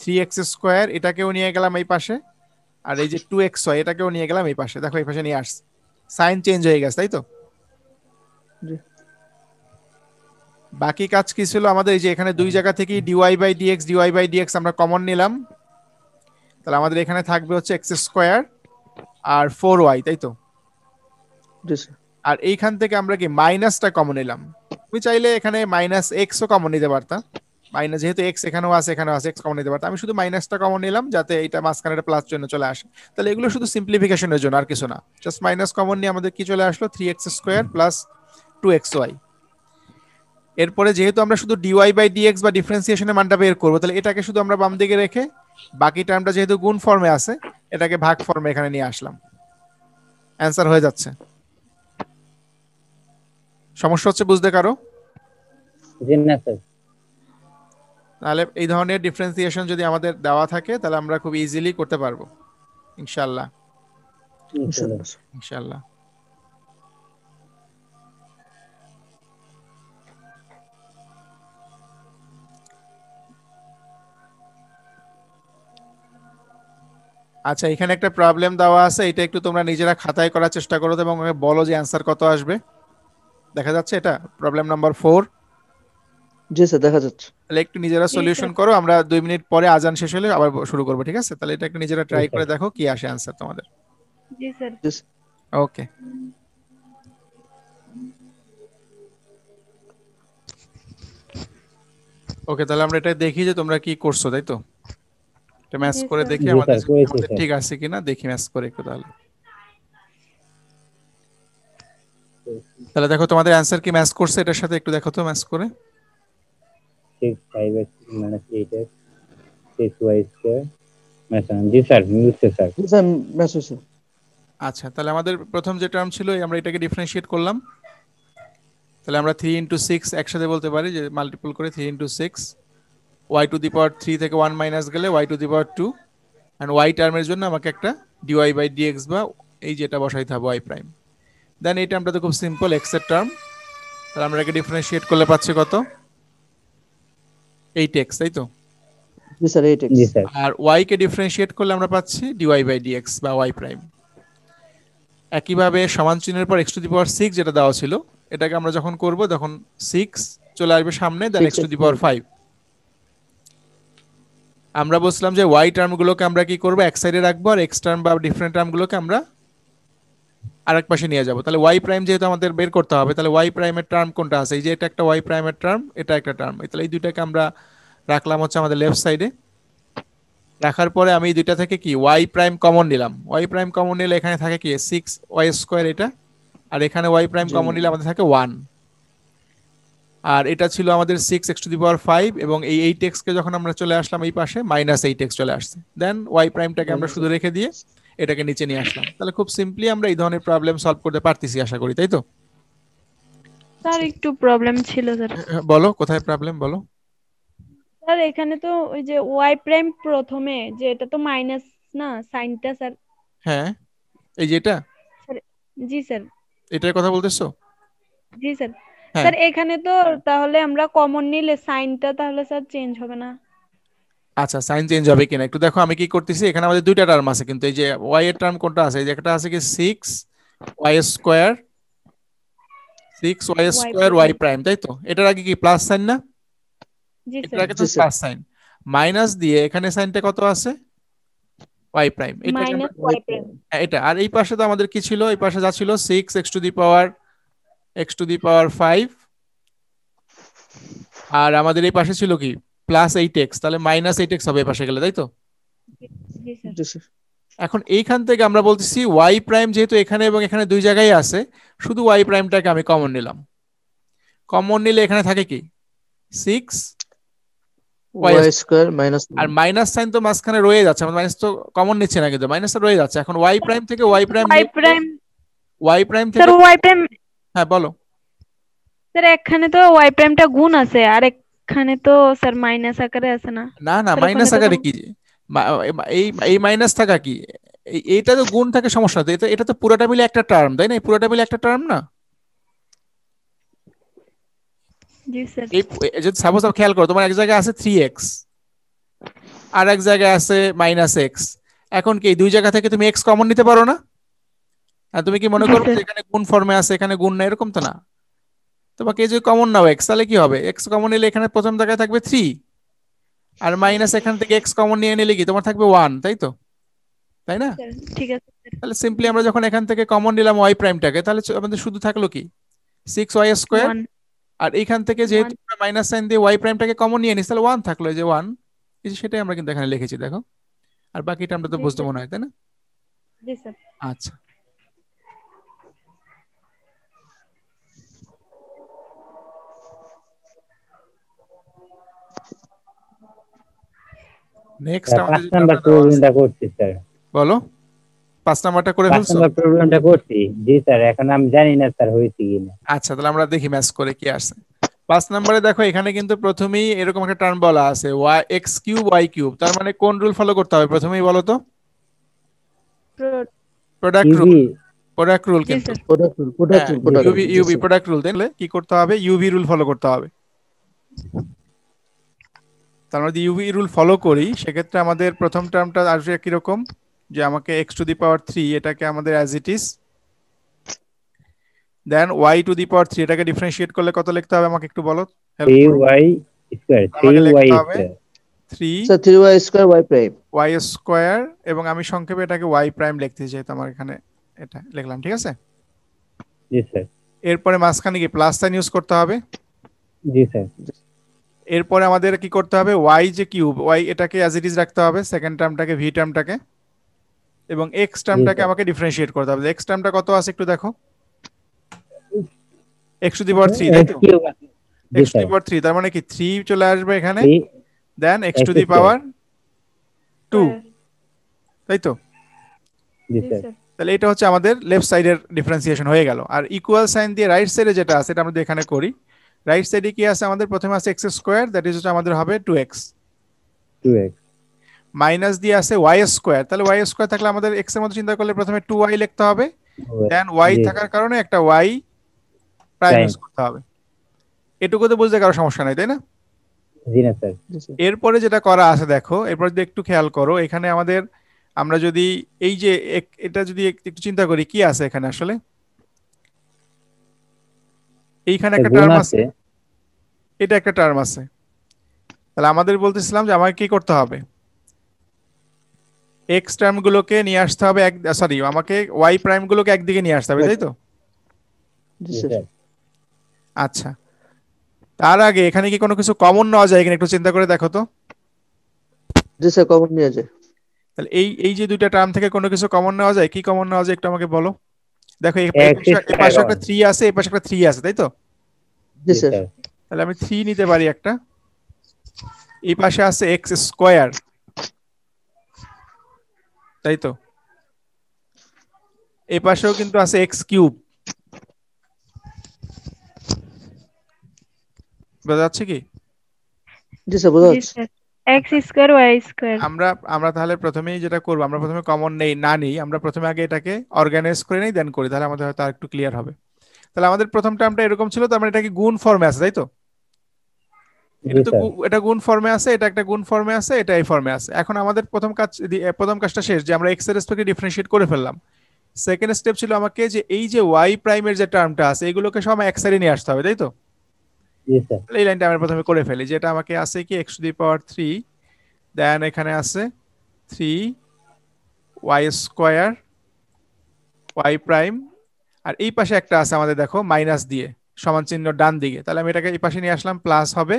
থ্রি এক্স স্কোয়ার এটাকেও নিয়ে গেলাম এই পাশে আর এই যে টু এক্স ওয়াই এটাকেও নিয়ে গেলাম এই পাশে দেখো এই পাশে নিয়ে আসছে সাইন চেঞ্জ হয়ে গেছে তাই তো জি বাকি কাজ কি ছিল আমাদের এই যে এখানে দুই জায়গা থেকে dy by dx dy by dx আমরা কমন নিলাম তাহলে আমাদের এখানে থাকবে হচ্ছে এক্স স্কোয়ার আর ফোর ওয়াই তাই তো আর এইখান থেকে আমরা কি মাইনাসটা কমন নিলাম তুমি চাইলে এখানে মাইনাস এক্সও কমন নিতে পারতাম মাইনাস যেহেতু এক্স এখানেও আছে এখানেও আছে এক্স কমন নিতে পারতাম আমি শুধু মাইনাসটা কমন নিলাম যাতে এটা মাঝখানে একটা প্লাস চিহ্ন চলে আসে তাহলে এগুলো শুধু সিম্পলিফিকেশনের জন্য আর কিছু না জাস্ট মাইনাস কমন নিয়ে আমাদের কি চলে আসলো three x square plus two x y এরপরে যেহেতু আমরা শুধু ডিওয়াই বাই ডিএক্স বা ডিফারেন্সিয়েশনের মানটা বের করবো তাহলে এটাকে শুধু আমরা বাম দিকে রেখে বাকি টার্মটা যেহেতু গুণ ফর্মে আছে এটাকে ভাগ ফর্মে এখানে নিয়ে আসলাম অ্যান্সার হয়ে যাচ্ছে সমস্যা হচ্ছে বুঝতে কারো তাহলে এই ধরনের ডিফারেন্সিয়েশন যদি আমাদের দেওয়া থাকে তাহলে আমরা খুব ইজিলি করতে পারবো ইনশাল্লাহ ইনশাল্লাহ আচ্ছা এখানে একটা প্রবলেম দেওয়া আছে এটা একটু তোমরা নিজেরা খাতায় করার চেষ্টা করো এবং বলো যে অ্যান্সার কত আসবে দেখা যাচ্ছে এটা প্রবলেম নাম্বার ফোর জি স্যার দেখা যাচ্ছে তাহলে একটু নিজেরা সলিউশন করো আমরা দুই মিনিট পরে আজান শেষ হলে আবার শুরু করবো ঠিক আছে তাহলে এটা একটু নিজেরা ট্রাই করে দেখো কি আসে অ্যান্সার তোমাদের জি স্যার ওকে ওকে তাহলে আমরা এটা দেখি যে তোমরা কি করছো তাই তো এটা ম্যাচ করে দেখি আমাদের ঠিক আছে কিনা দেখি ম্যাচ করে একটু তাহলে তাহলে দেখো তোমাদের অ্যানসার কি ম্যাচ করছে এটার সাথে একটু দেখো তো ম্যাচ করে আচ্ছা তাহলে আমাদের প্রথম যে টার্ম ছিল আমরা এটাকে ডিফারেন্সিয়েট করলাম তাহলে আমরা থ্রি ইন্টু সিক্স একসাথে বলতে পারি যে মাল্টিপল করে three into six y to the power three থেকে ওয়ান মাইনাস গেলে y to the power two and y টার্মের জন্য আমাকে একটা ডিওয়াই বাই ডিএক্স বা এই যেটা বসাইতে হবে ওয়াই প্রাইম দেন এই টার্মটা তো খুব সিম্পল এক্সের টার্ম তাহলে আমরা একে ডিফারেন্সিয়েট করলে পাচ্ছি কত এইট এক্স তাই তো আর ওয়াই কে ডিফারেন্সিয়েট করলে আমরা পাচ্ছি ডিওয়াই বাই ডিএক্স বা ওয়াই প্রাইম একইভাবে সমান চিহ্নের পর x to the power six যেটা দেওয়া ছিল এটাকে আমরা যখন করব তখন সিক্স চলে আসবে সামনে then x to the power five আমরা বলছিলাম যে ওয়াই টার্মগুলোকে আমরা কি করব এক সাইডে রাখবো আর এক্স টার্ম বা ডিফারেন্ট টার্মগুলোকে আমরা আরেক পাশে নিয়ে যাব তাহলে ওয়াই প্রাইম যেহেতু আমাদের বের করতে হবে তাহলে ওয়াই প্রাইমের টার্ম কোনটা আছে এই যে এটা একটা ওয়াই প্রাইমের টার্ম এটা একটা টার্ম তাহলে এই দুইটাকে আমরা রাখলাম হচ্ছে আমাদের লেফট সাইডে রাখার পরে আমি দুইটা থেকে কি ওয়াই প্রাইম কমন নিলাম ওয়াই প্রাইম কমন নিলে এখানে থাকে কি সিক্স ওয়াই স্কোয়ার এটা আর এখানে ওয়াই প্রাইম কমন নিলে আমাদের থাকে ওয়ান আর এটা ছিল আমাদের six x to the power five এবং এই এইট এক্স কে যখন আমরা চলে আসলাম এই পাশে মাইনাস এইট এক্স চলে আসছে দেন ওয়াই প্রাইমটাকে আমরা শুধু রেখে দিয়ে এটাকে নিচে নিয়ে আসলাম তাহলে খুব সিম্পলি আমরা এই ধরনের প্রবলেম সলভ করতে পারতেছি আশা করি তাই তো স্যার একটু প্রবলেম ছিল স্যার হ্যাঁ, বলো কোথায় প্রবলেম বলো স্যার এখানে তো ওই যে ওয়াই প্রাইম প্রথমে যে এটা তো মাইনাস না সাইনটা স্যার হ্যাঁ এই যে এটা জি স্যার এটার কথা বলতেছো জি স্যার হ্যাঁ। স্যার এখানে তো তাহলে আমরা কমন নিলে সাইনটা তাহলে স্যার চেঞ্জ হবে না আচ্ছা সাইন চেঞ্জ হবে কিনা একটু দেখো আমি কি করতেছি এখানে আমাদের দুইটা টার্ম আছে কিন্তু এই যে ওয়াই এর টার্ম কোনটা আছে এই যে একটা আছে কি 6 y square 6 y square y prime তাই তো এটার আগে কি প্লাস সাইন না জি স্যার এটার আগে তো প্লাস সাইন মাইনাস দিয়ে এখানে সাইনটা কত আছে ওয়াই প্রাইম এটা এটা আর এই পাশে তো আমাদের কি ছিল এই পাশে যা ছিল 6 x to the power x to the power five আর আমাদের এই পাশে ছিল কি প্লাস এইট এক্স তাহলে মাইনাস এইট এক্স হবে এই পাশে গেলে তাই তো এখন এইখান থেকে আমরা বলতেছি ওয়াই প্রাইম যেহেতু এখানে এবং এখানে দুই জায়গায় আছে শুধু ওয়াই প্রাইমটাকে আমি কমন নিলাম কমন নিলে এখানে থাকে কি সিক্স আর মাইনাস সাইন তো মাঝখানে রয়ে যাচ্ছে আমাদের মাইনাস তো কমন নিচ্ছে না কিন্তু মাইনাস রয়ে যাচ্ছে এখন ওয়াই প্রাইম থেকে y prime y prime y prime থেকে ওয়াই প্রাইম হ্যাঁ বলো স্যার এখানে তো ওয়াই প্রাইমটা গুণ আছে আর এখানে তো স্যার মাইনাস আকারে আছে না না না মাইনাস আকারে কি এই এই মাইনাস থাকা কি এইটা তো গুণ থাকে সমস্যা তো এটা এটা তো পুরোটা মিলে একটা টার্ম তাই না পুরোটা মিলে একটা টার্ম না জি স্যার এই যদি সাপোজ খেয়াল করো তোমার এক জায়গায় আছে থ্রি এক্স আর এক জায়গায় আছে মাইনাস এক্স এখন কি দুই জায়গা থেকে তুমি এক্স কমন নিতে পারো না আর তুমি কি মনে করো আচ্ছা। এখানে গুণ ফর্মে আছে এখানে গুণ না এরকম তো না তোমাকে এই যে কমন নাও এক্স তাহলে কি হবে এক্স কমন নিলে এখানে প্রথম জায়গায় থাকবে থ্রি আর মাইনাস এখান থেকে এক্স কমন নিয়ে নিলে কি তোমার থাকবে ওয়ান তাই তো তাই না ঠিক আছে তাহলে সিম্পলি আমরা যখন এখান থেকে কমন নিলাম ওয়াই প্রাইমটাকে তাহলে আমাদের শুধু থাকলো কি সিক্স ওয়াই স্কোয়ার আর এখান থেকে যেহেতু মাইনাস সাইন দিয়ে ওয়াই প্রাইমটাকে কমন নিয়ে নিস তাহলে ওয়ান থাকলো এই যে ওয়ান এই যে সেটাই আমরা কিন্তু এখানে লিখেছি দেখো আর বাকিটা আমরা তো বুঝতে মনে হয় তাই না আচ্ছা নেক্সট আমাদের প্রবলেমটা করছি স্যার বলো পাঁচ নাম্বারটা করে ফেলছো নাম্বার প্রবলেমটা করছি জি স্যার এখন আমি জানি না স্যার হয়েছে কিনা আচ্ছা তাহলে আমরা দেখি ম্যাচ করে কি আসছে পাঁচ নম্বরে দেখো এখানে কিন্তু প্রথমেই এরকম একটা টার্ম বলা আছে y x cube y cube তার মানে কোন রুল ফলো করতে হবে প্রথমেই বলো তো প্রোডাক্ট রুল প্রোডাক্ট রুল কিন্তু product rule product rule u v product rule তাহলে কি করতে হবে ইউভি রুল ফলো করতে হবে তার মধ্যে ইউভি রুল ফলো করি সেক্ষেত্রে আমাদের প্রথম টার্মটা আসবে একই যে আমাকে x to the power three এটাকে আমাদের as it is then y to the power three এটাকে ডিফারেন্সিয়েট করলে কত লিখতে হবে আমাকে একটু বলো y three y square 3 sir 3y এবং আমি সংক্ষেপে এটাকে ওয়াই প্রাইম লিখতে চাই আমার এখানে এটা লিখলাম ঠিক আছে এরপরে মাঝখানে কি প্লাস সাইন ইউজ করতে হবে জি স্যার এরপরে আমাদের কি করতে হবে ওয়াই যে কিউব ওয়াই এটাকে অ্যাজ ইট ইজ রাখতে হবে সেকেন্ড টার্মটাকে ভি টার্মটাকে এবং এক্স টার্মটাকে আমাকে ডিফারেন্সিয়েট করতে হবে এক্স টার্মটা কত আছে একটু দেখো x to the power 3 x to the power 3 তার মানে কি 3 চলে আসবে এখানে দেন এক্স টু দি পাওয়ার 2 তাই তো তাহলে এটা হচ্ছে আমাদের লেফট সাইডের ডিফারেন্সিয়েশন হয়ে গেল আর ইকুয়াল সাইন দিয়ে রাইট সাইডে যেটা আছে এটা আমরা এখানে করি রাইট সাইডে কি আছে আমাদের প্রথমে আছে x স্কোয়ার দ্যাট ইজ আমাদের হবে টু এক্স মাইনাস দিয়ে আছে ওয়াই স্কোয়ার তাহলে ওয়াই স্কোয়ার থাকলে আমাদের এক্স এর মতো চিন্তা করলে প্রথমে টু ওয়াই লিখতে হবে দেন ওয়াই থাকার কারণে একটা ওয়াই প্রাইম ইউজ করতে হবে এটুকু তো বুঝতে কারো সমস্যা নাই তাই না এরপরে যেটা করা আছে দেখো এরপর যদি একটু খেয়াল করো এখানে আমাদের আমরা যদি এই যে এটা যদি একটু চিন্তা করি কি আছে এখানে আসলে এইখানে একটা টার্ম আছে এটা একটা টার্ম আছে তাহলে আমাদের বলতেছিলাম যে আমাকে কি করতে হবে এক্স টার্ম গুলোকে নিয়ে আসতে হবে এক সরি আমাকে ওয়াই গুলোকে একদিকে নিয়ে আসতে হবে তাই তো আচ্ছা তার আগে এখানে কি কোনো কিছু কমন নেওয়া যায় এখানে একটু চিন্তা করে দেখো তো জি স্যার কমন নেওয়া যায় তাহলে এই এই যে দুইটা টার্ম থেকে কোনো কিছু কমন নেওয়া যায় কি কমন নেওয়া যায় একটু আমাকে বলো দেখো এই পাশে একটা 3 আছে এই পাশে একটা 3 আছে তাই তো তাহলে আমি থ্রি নিতে পারি একটা এই পাশে আছে এক্স স্কোয়ার তাই তো এই পাশেও কিন্তু আছে এক্স কিউব বোঝা যাচ্ছে কি আমরা আমরা তাহলে প্রথমেই যেটা করবো আমরা প্রথমে কমন নেই না নেই আমরা প্রথমে আগে এটাকে অর্গানাইজ করে নেই দেন করি তাহলে আমাদের হয়তো আর একটু ক্লিয়ার হবে তাহলে আমাদের প্রথম টার্মটা এরকম ছিল তার মানে এটা কি গুণ ফর্মে আছে তাই তো এটা গুণ ফর্মে আছে এটা একটা গুণ ফর্মে আছে এটা এই ফর্মে আছে এখন আমাদের প্রথম কাজ প্রথম কাজটা শেষ যে আমরা এক্স এর রেসপেক্টে ডিফারেন্সিয়েট করে ফেললাম সেকেন্ড স্টেপ ছিল আমাকে যে এই যে ওয়াই প্রাইমের যে টার্মটা আছে এগুলোকে সব এক এর নিয়ে আসতে হবে তাই তো এই লাইনটা আমরা প্রথমে করে ফেলি যেটা আমাকে আছে কি x to the power three then এখানে আছে three y square y prime আর এই পাশে একটা আছে আমাদের দেখো মাইনাস দিয়ে সমান চিহ্ন ডান দিকে তাহলে আমি এটাকে এই পাশে নিয়ে আসলাম প্লাস হবে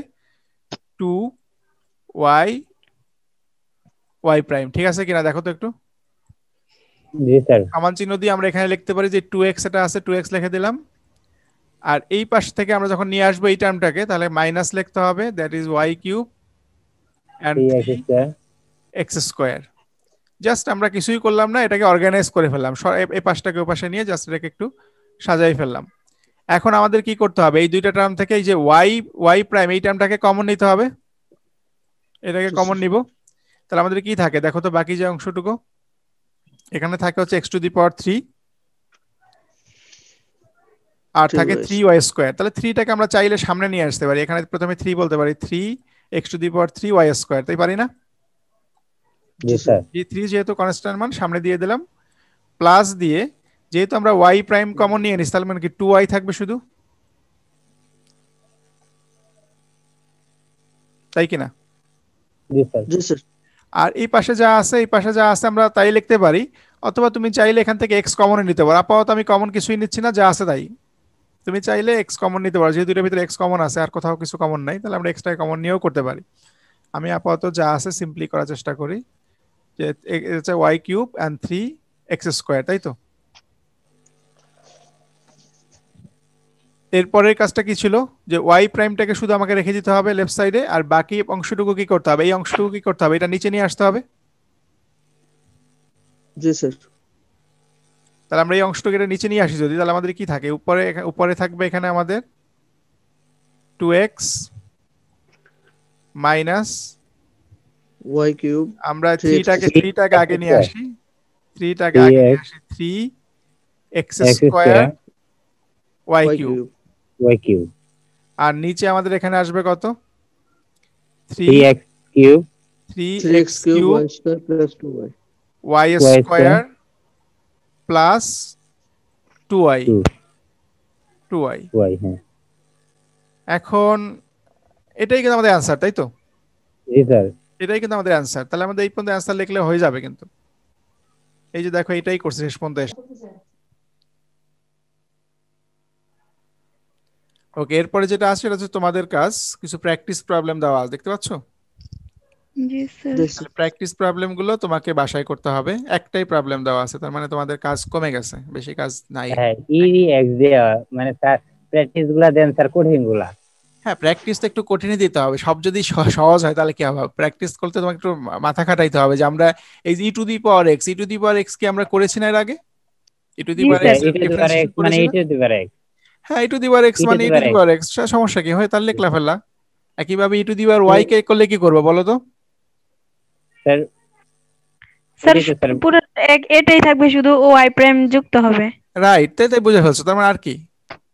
টু ওয়াই ওয়াই প্রাইম ঠিক আছে কিনা দেখো তো একটু সমান চিহ্ন দিয়ে আমরা এখানে লিখতে পারি যে টু এক্স এটা আছে টু এক্স লিখে দিলাম আর এই পাশ থেকে আমরা যখন নিয়ে আসবো এই টার্মটাকে তাহলে মাইনাস লিখতে হবে that is y cube and x square just আমরা কিছুই করলাম না এটাকে অর্গানাইজ করে ফেললাম এ পাশটাকে ও পাশে নিয়ে জাস্ট এটাকে একটু সাজাই ফেললাম এখন আমাদের কি করতে হবে এই দুইটা টার্ম থেকে এই যে ওয়াই ওয়াই প্রাইম এই টার্মটাকে কমন নিতে হবে এটাকে কমন নিব তাহলে আমাদের কি থাকে দেখো তো বাকি যে অংশটুকু এখানে থাকে হচ্ছে x to the power three আর থাকে থ্রি ওয়াই স্কোয়ার তাহলে থ্রিটাকে আমরা চাইলে সামনে নিয়ে আসতে পারি এখানে প্রথমে থ্রি বলতে পারি three x to the power three y square তাই পারি না যেহেতু কনস্ট্যান্ট মান সামনে দিয়ে দিলাম প্লাস দিয়ে যেহেতু আমরা ওয়াই প্রাইম কমন নিয়ে নিস তাহলে মানে কি টু ওয়াই থাকবে শুধু তাই কিনা আর এই পাশে যা আছে এই পাশে যা আছে আমরা তাই লিখতে পারি অথবা তুমি চাইলে এখান থেকে এক্স কমন নিতে পারো আপাতত আমি কমন কিছুই নিচ্ছি না যা আছে তাই তুমি চাইলে এক্স কমন নিতে পারো যেহেতু ভিতরে এক্স কমন আছে আর কোথাও কিছু কমন নাই তাহলে আমরা এক্সট্রা কমন নিয়েও করতে পারি আমি আপাতত যা আছে সিম্পলি করার চেষ্টা করি যে এটা y cube and three x square তাই তো এরপরের কাজটা কি ছিল যে ওয়াই প্রাইমটাকে শুধু আমাকে রেখে দিতে হবে লেফট সাইডে আর বাকি অংশটুকু কি করতে হবে এই অংশটুকু কি করতে হবে এটা নিচে নিয়ে আসতে হবে জি স্যার তাহলে আমরা এই অংশটুকু এটা নিচে নিয়ে আসি যদি তাহলে আমাদের কি থাকে উপরে উপরে থাকবে এখানে আমাদের two x minus y cube আমরা 3 টাকে আগে নিয়ে আসি টাকে আগে নিয়ে আসি three x square y cube y cube আর নিচে আমাদের এখানে আসবে কত 3 x cube 3 x cube y square plus two y two y হ্যাঁ এখন এটাই কিন্তু আমাদের आंसर তাই তো জি স্যার এটাই কিন্তু আমাদের অ্যান্সার তাহলে আমাদের এই পর্যন্ত অ্যান্সার লিখলে হয়ে যাবে কিন্তু এই যে দেখো এটাই করছে শেষ পর্যন্ত ওকে এরপরে যেটা আছে সেটা হচ্ছে তোমাদের কাজ কিছু প্র্যাকটিস প্রবলেম দেওয়া আছে দেখতে পাচ্ছ প্র্যাকটিস প্রবলেম গুলো তোমাকে বাসায় করতে হবে একটাই প্রবলেম দেওয়া আছে তার মানে তোমাদের কাজ কমে গেছে বেশি কাজ নাই হ্যাঁ ই এক্স মানে স্যার প্র্যাকটিস গুলা দেন স্যার কোডিং গুলা হ্যাঁ প্র্যাকটিস তো একটু কঠিনই দিতে হবে সব যদি সহজ হয় তাহলে কি হবে প্র্যাকটিস করতে তোমাকে একটু মাথা খাটাইতে হবে যে আমরা এই e to the power x e to the power x কি আমরা করেছি না এর আগে ই টু দি পাওয়ার এক্স মানে ই টু দি পাওয়ার এক্স হ্যাঁ ই টু দি পাওয়ার এক্স মানে ই টু দি পাওয়ার এক্স সমস্যা কি হয় তাহলে লেখলা ফেলা একইভাবে ই টু দি পাওয়ার ওয়াই কে করলে কি করবো বলো তো স্যার স্যার পুরো এটাই থাকবে শুধু ও প্রাইম যুক্ত হবে রাইট তাই তাই বুঝে ফেলছো তার মানে আর কি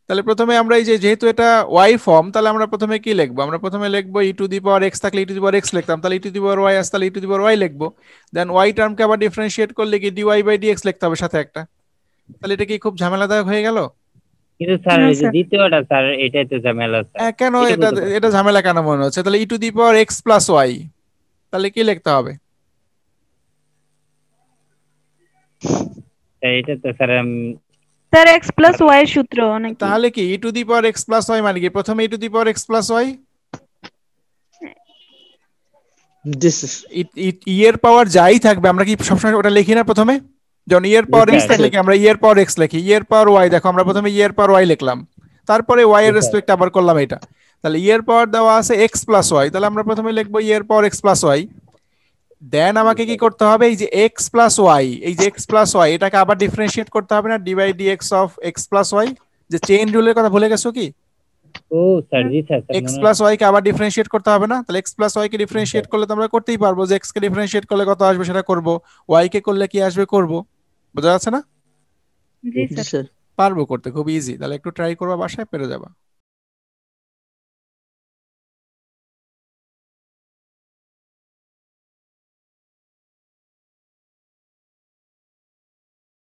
তাহলে প্রথমে আমরা এই যে যেহেতু এটা ওয়াই ফর্ম তাহলে আমরা প্রথমে কি লিখবো আমরা প্রথমে লিখবো ই টু দি পাওয়ার এক্স থাকলে ই টু দি পাওয়ার এক্স লিখতাম তাহলে e to the power y আসে তাহলে e to the power y লিখবো দেন ওয়াই টার্মকে আবার ডিফারেন্সিয়েট করলে কি d y by d x লিখতে হবে সাথে একটা তাহলে এটা কি খুব ঝামেলাদায়ক হয়ে গেল কিন্তু স্যার এই যে দ্বিতীয়টা স্যার এটাই তো ঝামেলা স্যার হ্যাঁ, কেন এটা এটা ঝামেলা কেন মনে হচ্ছে তাহলে e to the power x plus y তাহলে কি লিখতে হবে এটা তো স্যার স্যার x y এর সূত্র নাকি তাহলে কি e to the power x y মানে কি প্রথমে e to the power x y this power e, e, e যাই থাকবে আমরা কি সবসময় ওটা লিখি না প্রথমে যখন ইয়ার পাওয়ার x লিখি আমরা ইয়ার পাওয়ার x লিখি ইয়ার পাওয়ার y দেখো আমরা প্রথমে ইয়ার পাওয়ার y লিখলাম তারপরে y এর রেসপেক্ট আবার করলাম এটা তাহলে ইয়ার পাওয়ার দেওয়া আছে x y তাহলে আমরা প্রথমে লিখবো ইয়ার এর পাওয়ার x y দেন আমাকে কি করতে হবে এই যে এক্স প্লাস ওয়াই এই যে এক্স প্লাস ওয়াই এটাকে আবার ডিফারেন্সিয়েট করতে হবে না d by d x of x plus y যে চেইন রুলের কথা ভুলে গেছো কি ও স্যার জি স্যার x প্লাস ওয়াই কে আবার ডিফারেন্সিয়েট করতে হবে না তাহলে x প্লাস ওয়াই কে ডিফারেন্সিয়েট আচ্ছা। করলে তো আমরা করতেই পারবো যে x কে ডিফারেন্সিয়েট করলে কত আসবে সেটা করব ওয়াই কে করলে কি আসবে করব বোঝা যাচ্ছে না জি স্যার পারবো করতে খুব ইজি তাহলে একটু ট্রাই করবা বাসায় পেরে যাবা